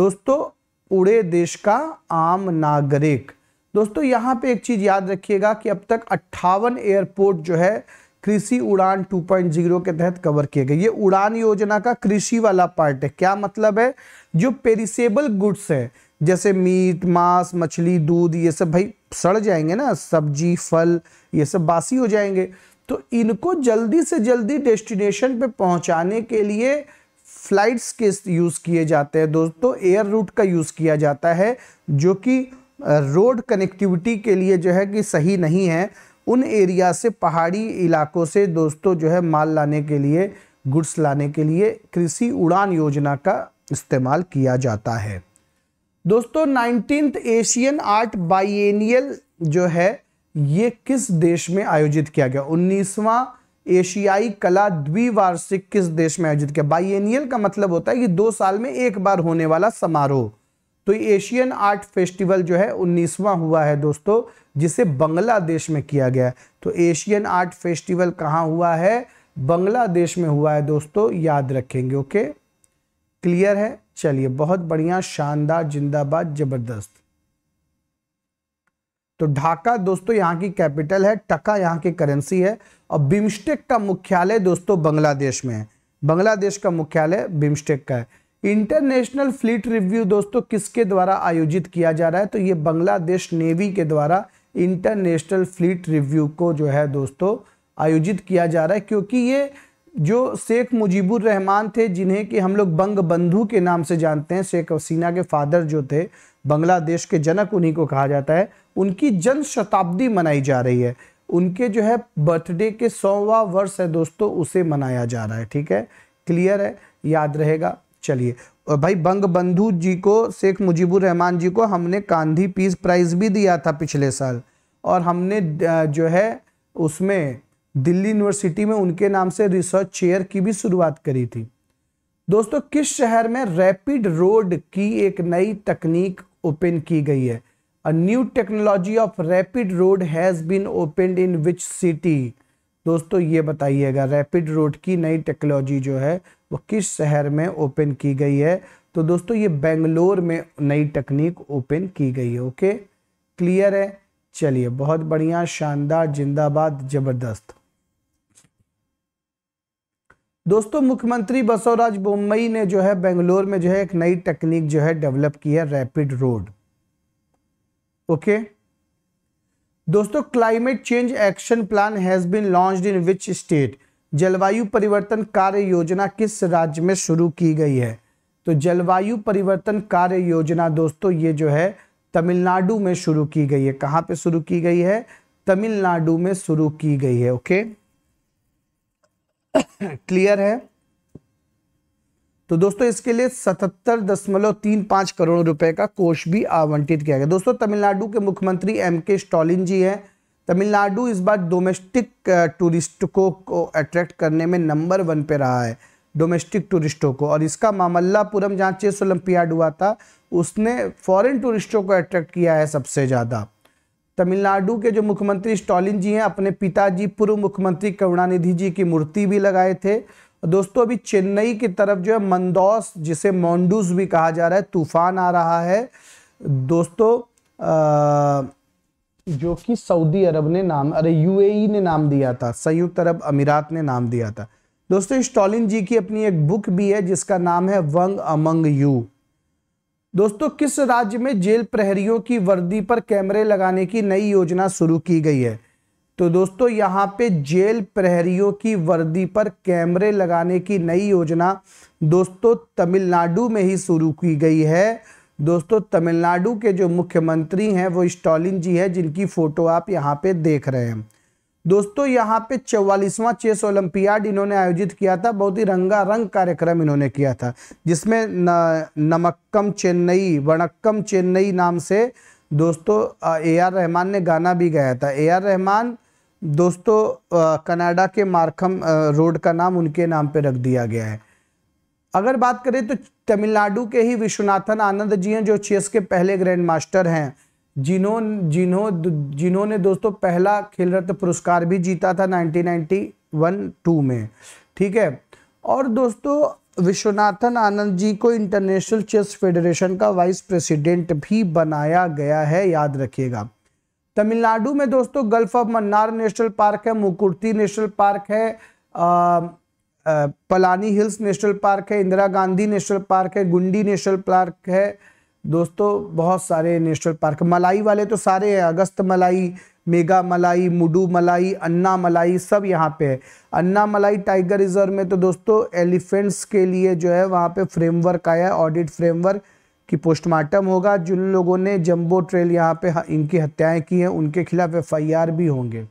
दोस्तों पूरे देश का आम नागरिक दोस्तों यहाँ पे एक चीज़ याद रखिएगा कि अब तक अट्ठावन एयरपोर्ट जो है कृषि उड़ान 2.0 के तहत कवर किए गए ये उड़ान योजना का कृषि वाला पार्ट है क्या मतलब है जो पेरिसेबल गुड्स है जैसे मीट मांस मछली दूध ये सब भाई सड़ जाएंगे ना सब्जी फल ये सब बासी हो जाएंगे तो इनको जल्दी से जल्दी डेस्टिनेशन पे पहुंचाने के लिए फ्लाइट्स के यूज़ किए जाते हैं दोस्तों एयर रूट का यूज़ किया जाता है जो कि रोड कनेक्टिविटी के लिए जो है कि सही नहीं है उन एरिया से पहाड़ी इलाकों से दोस्तों जो है माल लाने के लिए गुड्स लाने के लिए कृषि उड़ान योजना का इस्तेमाल किया जाता है दोस्तों नाइनटीन एशियन आर्ट बाइनियल जो है ये किस देश में आयोजित किया गया उन्नीसवा एशियाई कला द्विवार्षिक किस देश में आयोजित किया बाइएनियल का मतलब होता है कि दो साल में एक बार होने वाला समारोह तो एशियन आर्ट फेस्टिवल जो है उन्नीसवां हुआ है दोस्तों जिसे बांग्लादेश में किया गया तो एशियन आर्ट फेस्टिवल कहाँ हुआ है बांग्लादेश में हुआ है दोस्तों याद रखेंगे ओके क्लियर है चलिए बहुत बढ़िया शानदार जिंदाबाद जबरदस्त तो ढाका दोस्तों यहाँ की कैपिटल है टका यहाँ की करेंसी है और बिम्स्टेक का मुख्यालय दोस्तों बांग्लादेश में है बांग्लादेश का मुख्यालय बिम्स्टेक का है इंटरनेशनल फ्लीट रिव्यू दोस्तों किसके द्वारा आयोजित किया जा रहा है तो ये बांग्लादेश नेवी के द्वारा इंटरनेशनल फ्लीट रिव्यू को जो है दोस्तों आयोजित किया जा रहा है क्योंकि ये जो शेख मुजीबुर रहमान थे जिन्हें कि हम लोग बंग बंधु के नाम से जानते हैं शेख हसीना के फादर जो थे बांग्लादेश के जनक उन्हीं को कहा जाता है उनकी जन शताब्दी मनाई जा रही है उनके जो है बर्थडे के सौवा वर्ष है दोस्तों उसे मनाया जा रहा है ठीक है क्लियर है याद रहेगा चलिए और भाई बंग बंधु जी को शेख मुजीबुर रहमान जी को हमने कांधी पीस प्राइज़ भी दिया था पिछले साल और हमने जो है उसमें दिल्ली यूनिवर्सिटी में उनके नाम से रिसर्च चेयर की भी शुरुआत करी थी दोस्तों किस शहर में रैपिड रोड की एक नई तकनीक ओपन की गई है a new technology of rapid road has been open in which city दोस्तों ये बताइएगा रैपिड रोड की नई टेक्नोलॉजी जो है वो किस शहर में ओपन की गई है तो दोस्तों ये बेंगलोर में नई टेक्निक ओपन की गई है ओके क्लियर है चलिए बहुत बढ़िया शानदार जिंदाबाद ज़बरदस्त दोस्तों मुख्यमंत्री बसवराज बोम्बई ने जो है बेंगलोर में जो है एक नई टेक्निक जो है डेवलप की है रैपिड रोड ओके दोस्तों climate change action plan has been launched in which state जलवायु परिवर्तन कार्य योजना किस राज्य में शुरू की गई है तो जलवायु परिवर्तन कार्य योजना दोस्तों ये जो है तमिलनाडु में शुरू की गई है कहाँ पे शुरू की गई है तमिलनाडु में शुरू की गई है ओके okay? क्लियर है तो दोस्तों इसके लिए सतहत्तर दशमलव तीन पांच करोड़ रुपए का कोष भी आवंटित किया गया दोस्तों तमिलनाडु के मुख्यमंत्री एम के स्टॉलिन जी हैं तमिलनाडु इस बार डोमेस्टिक टूरिस्ट को, अट्रैक्ट करने में नंबर वन पे रहा है डोमेस्टिक टूरिस्टों को और इसका मामल्लापुरम जहाँ चेस ओलंपियाड हुआ था उसने फॉरेन टूरिस्टों को अट्रैक्ट किया है सबसे ज़्यादा तमिलनाडु के जो मुख्यमंत्री स्टालिन जी हैं अपने पिताजी पूर्व मुख्यमंत्री करुणानिधि जी की मूर्ति भी लगाए थे दोस्तों अभी चेन्नई की तरफ जो है मंदौस जिसे मोंडूस भी कहा जा रहा है तूफान आ रहा है दोस्तों आ, जो कि सऊदी अरब ने नाम अरे यूएई ने नाम दिया था संयुक्त अरब अमीरात ने नाम दिया था दोस्तों स्टॉलिन जी की अपनी एक बुक भी है जिसका नाम है वंग अमंग यू दोस्तों किस राज्य में जेल प्रहरियों की वर्दी पर कैमरे लगाने की नई योजना शुरू की गई है तो दोस्तों यहाँ पे जेल प्रहरियों की वर्दी पर कैमरे लगाने की नई योजना दोस्तों तमिलनाडु में ही शुरू की गई है दोस्तों तमिलनाडु के जो मुख्यमंत्री हैं वो स्टालिन जी हैं जिनकी फ़ोटो आप यहाँ पे देख रहे हैं दोस्तों यहाँ पे चौवालीसवां चेस ओलंपियाड इन्होंने आयोजित किया था बहुत ही रंगारंग कार्यक्रम इन्होंने किया था जिसमें न, नमक्कम चेन्नई वणक्कम चेन्नई नाम से दोस्तों ए आर रहमान ने गाना भी गाया था ए आर रहमान दोस्तों कनाडा के मार्कम रोड का नाम उनके नाम पे रख दिया गया है अगर बात करें तो तमिलनाडु के ही विश्वनाथन आनंद जी हैं जो चेस के पहले ग्रैंड मास्टर हैं जिन्हों जिन्हों जिन्होंने दोस्तों पहला खेल रत्न पुरस्कार भी जीता था 1991 टू में ठीक है और दोस्तों विश्वनाथन आनंद जी को इंटरनेशनल चेस फेडरेशन का वाइस प्रेसिडेंट भी बनाया गया है याद रखिएगा तमिलनाडु में दोस्तों gulf of Mannar national park है मुकुर्ती नेशनल पार्क है आ, आ, पलानी हिल्स नेशनल पार्क है इंदिरा गांधी नेशनल पार्क है गुंडी नेशनल पार्क है दोस्तों बहुत सारे नेशनल पार्क मलाई वाले तो सारे हैं अगस्त मलाई मेगा मलाई मुडू मलाई अन्ना मलाई सब यहाँ पे है अन्ना मलाई टाइगर रिजर्व में तो दोस्तों एलिफेंट्स के लिए जो है वहाँ पे फ्रेमवर्क आया है ऑडिट फ्रेमवर्क की पोस्टमार्टम होगा जिन लोगों ने जंबो ट्रेल यहाँ पे इनकी हत्याएं की हैं उनके खिलाफ एफ भी होंगे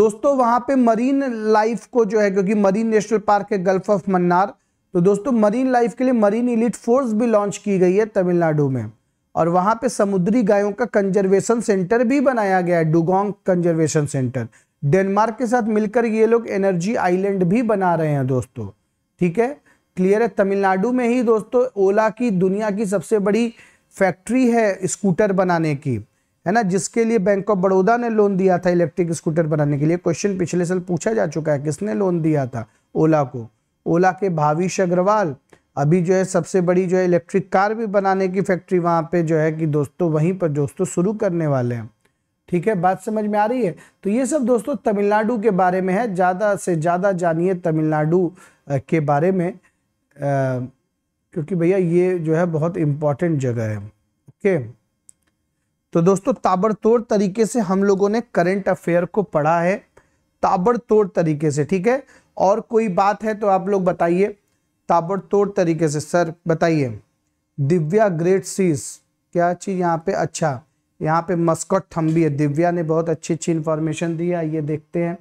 दोस्तों वहाँ पे मरीन लाइफ को जो है क्योंकि मरीन नेशनल पार्क है गल्फ ऑफ मन्नार तो दोस्तों मरीन लाइफ के लिए मरीन इलिट फोर्स भी लॉन्च की गई है तमिलनाडु में और वहां पे समुद्री गायों का कंजर्वेशन सेंटर भी बनाया गया है डुगोंग कंजर्वेशन सेंटर डेनमार्क के साथ मिलकर ये लोग एनर्जी आइलैंड भी बना रहे हैं दोस्तों ठीक है क्लियर है तमिलनाडु में ही दोस्तों ओला की दुनिया की सबसे बड़ी फैक्ट्री है स्कूटर बनाने की है ना जिसके लिए बैंक ऑफ बड़ौदा ने लोन दिया था इलेक्ट्रिक स्कूटर बनाने के लिए क्वेश्चन पिछले साल पूछा जा चुका है किसने लोन दिया था ओला को ओला के भाविश अग्रवाल अभी जो है सबसे बड़ी जो है इलेक्ट्रिक कार भी बनाने की फैक्ट्री वहाँ पे जो है कि दोस्तों वहीं पर दोस्तों शुरू करने वाले हैं ठीक है बात समझ में आ रही है तो ये सब दोस्तों तमिलनाडु के बारे में है ज़्यादा से ज़्यादा जानिए तमिलनाडु के बारे में आ, क्योंकि भैया ये जो है बहुत इम्पॉर्टेंट जगह है ओके तो दोस्तों ताबड़तोड़ तरीके से हम लोगों ने करंट अफेयर को पढ़ा है ताबड़तोड़ तरीके से ठीक है और कोई बात है तो आप लोग बताइए ताबड़तोड़ तरीके से सर बताइए दिव्या ग्रेट सीज क्या चीज़ यहाँ पे अच्छा यहाँ पे मस्कट थम्बी है दिव्या ने बहुत अच्छी अच्छी इन्फॉर्मेशन दी है ये देखते हैं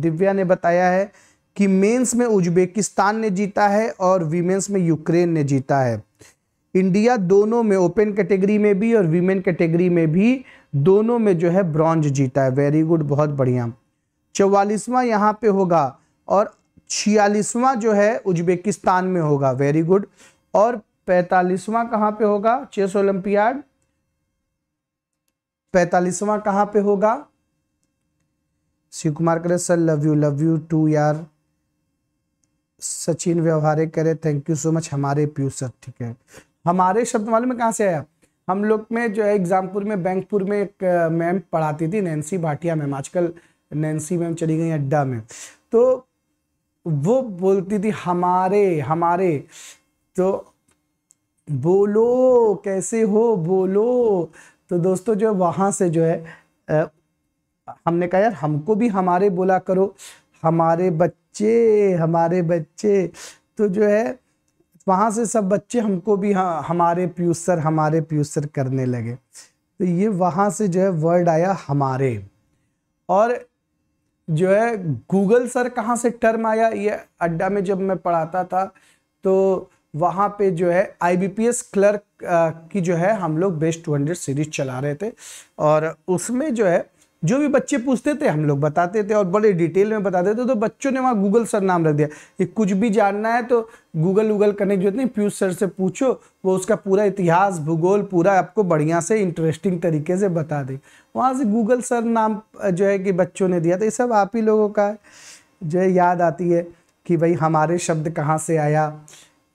दिव्या ने बताया है कि मेंस में उज्बेकिस्तान ने जीता है और वीमेंस में यूक्रेन ने जीता है इंडिया दोनों में ओपन कैटेगरी में भी और वीमेन कैटेगरी में भी दोनों में जो है ब्रॉन्ज जीता है वेरी गुड बहुत बढ़िया चौवालीसवां यहाँ पे होगा और छियालीसवां जो है उज्बेकिस्तान में होगा वेरी गुड और पैंतालीसवां कहाँ पे होगा चेस ओलंपियाड पैंतालीसवां कहाँ पे होगा शिव कुमार करे sir love you love you too यार सचिन व्यवहारे करे थैंक यू सो मच हमारे पीयूष सर ठीक है हमारे शब्द वाले में कहाँ से आया हम लोग में जो है एग्जामपुर में बैंकपुर में एक मैम पढ़ाती थी नैन्सी भाटिया मैम आजकल नैन्सी मैम चली गई अड्डा में तो वो बोलती थी हमारे हमारे तो बोलो कैसे हो बोलो तो दोस्तों जो वहाँ से जो है आ, हमने कहा यार हमको भी हमारे बोला करो हमारे बच्चे हमारे बच्चे तो जो है वहाँ से सब बच्चे हमको भी हाँ हमारे प्यूसर सर हमारे प्यूसर सर करने लगे तो ये वहाँ से जो है वर्ड आया हमारे और जो है गूगल सर कहाँ से टर्म आया ये अड्डा में जब मैं पढ़ाता था तो वहाँ पे जो है आईबीपीएस क्लर्क की जो है हम लोग बेस्ट टू हंड्रेड सीरीज चला रहे थे और उसमें जो है जो भी बच्चे पूछते थे हम लोग बताते थे और बड़े डिटेल में बताते थे तो बच्चों ने वहाँ गूगल सर नाम रख दिया कि कुछ भी जानना है तो गूगल वूगल करने जो नहीं पीयूष सर से पूछो वो उसका पूरा इतिहास भूगोल पूरा आपको बढ़िया से इंटरेस्टिंग तरीके से बता दें वहाँ से गूगल सर नाम जो है कि बच्चों ने दिया तो ये सब आप ही लोगों का जो है याद आती है कि भाई हमारे शब्द कहाँ से आया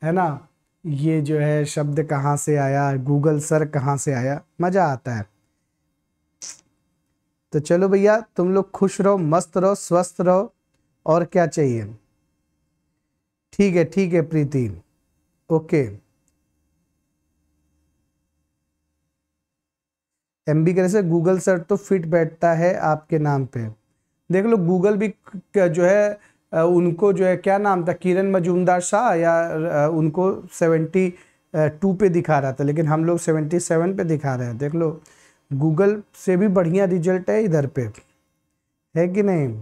है ना ये जो है शब्द कहाँ से आया गूगल सर कहाँ से आया मज़ा आता है तो चलो भैया तुम लोग खुश रहो मस्त रहो स्वस्थ रहो और क्या चाहिए ठीक है ठीक है प्रीति ओके एम बी करने से गूगल सर तो फिट बैठता है आपके नाम पे देख लो गूगल भी जो है उनको जो है क्या नाम था किरण मजूमदार शाह या उनको सेवेंटी टू पे दिखा रहा था लेकिन हम लोग सेवेंटी सेवन पे दिखा रहे हैं देख लो गूगल से भी बढ़िया रिजल्ट है इधर पे है कि नहीं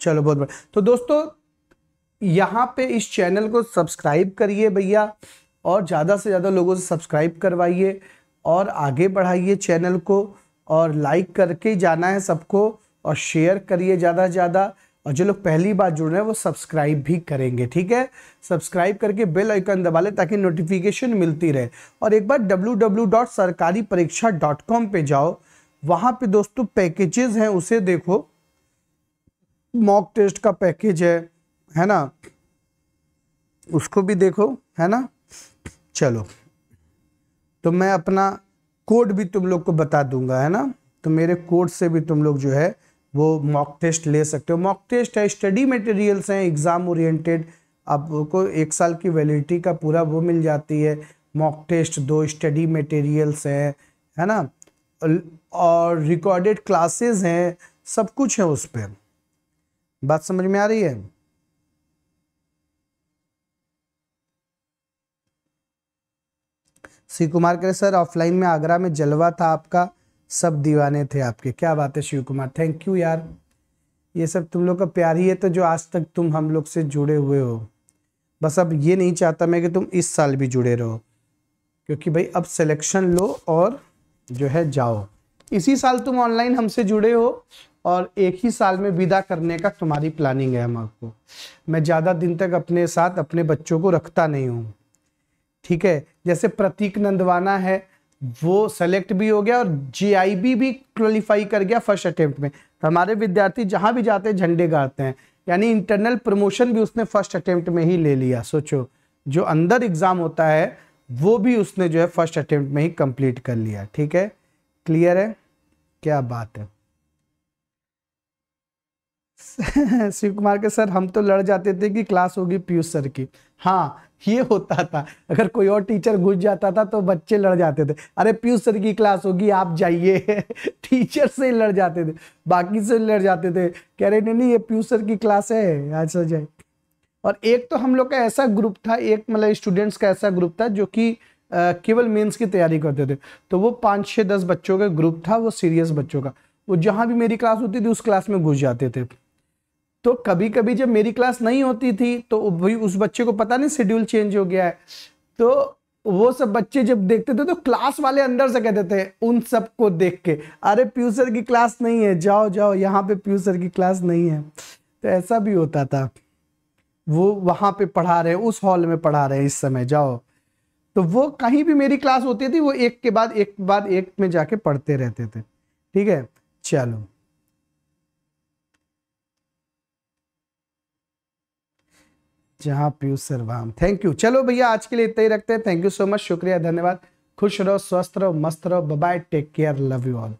चलो बहुत बढ़िया तो दोस्तों यहाँ पे इस चैनल को सब्सक्राइब करिए भैया और ज़्यादा से ज़्यादा लोगों से सब्सक्राइब करवाइए और आगे बढ़ाइए चैनल को और लाइक करके जाना है सबको और शेयर करिए ज़्यादा से ज़्यादा और जो लोग पहली बार जुड़ रहे हैं वो सब्सक्राइब भी करेंगे ठीक है सब्सक्राइब करके बेल आइकन दबा लें ताकि नोटिफिकेशन मिलती रहे और एक बार कॉम पे जाओ वहाँ पे दोस्तों पैकेजेस हैं उसे देखो मॉक टेस्ट का पैकेज है है ना उसको भी देखो है ना चलो तो मैं अपना कोड भी तुम लोग को बता दूंगा है ना तो मेरे कोड से भी तुम लोग जो है वो मॉक टेस्ट ले सकते हो मॉक टेस्ट है स्टडी मटेरियल्स हैं एग्ज़ाम ओरिएंटेड आपको एक साल की वैलिडिटी का पूरा वो मिल जाती है मॉक टेस्ट दो स्टडी मटेरियल्स हैं है ना और रिकॉर्डेड क्लासेस हैं सब कुछ है उस पर बात समझ में आ रही है श्री कुमार कह रहे सर ऑफलाइन में आगरा में जलवा था आपका सब दीवाने थे आपके क्या बात है शिव कुमार थैंक यू यार ये सब तुम लोग का प्यार ही है तो जो आज तक तुम हम लोग से जुड़े हुए हो बस अब ये नहीं चाहता मैं कि तुम इस साल भी जुड़े रहो क्योंकि भाई अब सिलेक्शन लो और जो है जाओ इसी साल तुम ऑनलाइन हमसे जुड़े हो और एक ही साल में विदा करने का तुम्हारी प्लानिंग है हम आपको मैं ज़्यादा दिन तक अपने साथ अपने बच्चों को रखता नहीं हूँ ठीक है जैसे प्रतीक नंदवाना है वो सेलेक्ट भी हो गया और जीआईबी भी क्वालिफाई कर गया फर्स्ट अटेम्प्ट में तो हमारे विद्यार्थी जहाँ भी जाते हैं झंडे गाड़ते हैं यानी इंटरनल प्रमोशन भी उसने फर्स्ट अटेम्प्ट में ही ले लिया सोचो जो अंदर एग्ज़ाम होता है वो भी उसने जो है फर्स्ट अटेम्प्ट में ही कंप्लीट कर लिया ठीक है क्लियर है क्या बात है शिव कुमार के सर हम तो लड़ जाते थे कि क्लास होगी पीयूष सर की हाँ ये होता था अगर कोई और टीचर घुस जाता था तो बच्चे लड़ जाते थे अरे पीयूष सर की क्लास होगी आप जाइए टीचर से लड़ जाते थे बाकी से लड़ जाते थे कह रहे नहीं नहीं ये पीयूष सर की क्लास है आज सर जाए और एक तो हम लोग का ऐसा ग्रुप था एक मतलब स्टूडेंट्स का ऐसा ग्रुप था जो कि केवल मेंस की तैयारी करते थे तो वो पाँच छः दस बच्चों का ग्रुप था वो सीरियस बच्चों का वो जहाँ भी मेरी क्लास होती थी उस क्लास में घुस जाते थे तो कभी कभी जब मेरी क्लास नहीं होती थी तो भाई उस बच्चे को पता नहीं शेड्यूल चेंज हो गया है तो वो सब बच्चे जब देखते थे तो क्लास वाले अंदर से कहते थे उन सब को देख के अरे प्यूसर सर की क्लास नहीं है जाओ जाओ यहाँ पे प्यूसर सर की क्लास नहीं है तो ऐसा भी होता था वो वहां पे पढ़ा रहे हैं उस हॉल में पढ़ा रहे हैं इस समय जाओ तो वो कहीं भी मेरी क्लास होती थी वो एक के बाद एक बार बाद एक में जाके पढ़ते रहते थे ठीक है चलो जहाँ पीयूष सर्वाम थैंक यू चलो भैया आज के लिए इतना ही रखते हैं थैंक यू सो मच शुक्रिया धन्यवाद खुश रहो स्वस्थ रहो मस्त रहो bye take care love you all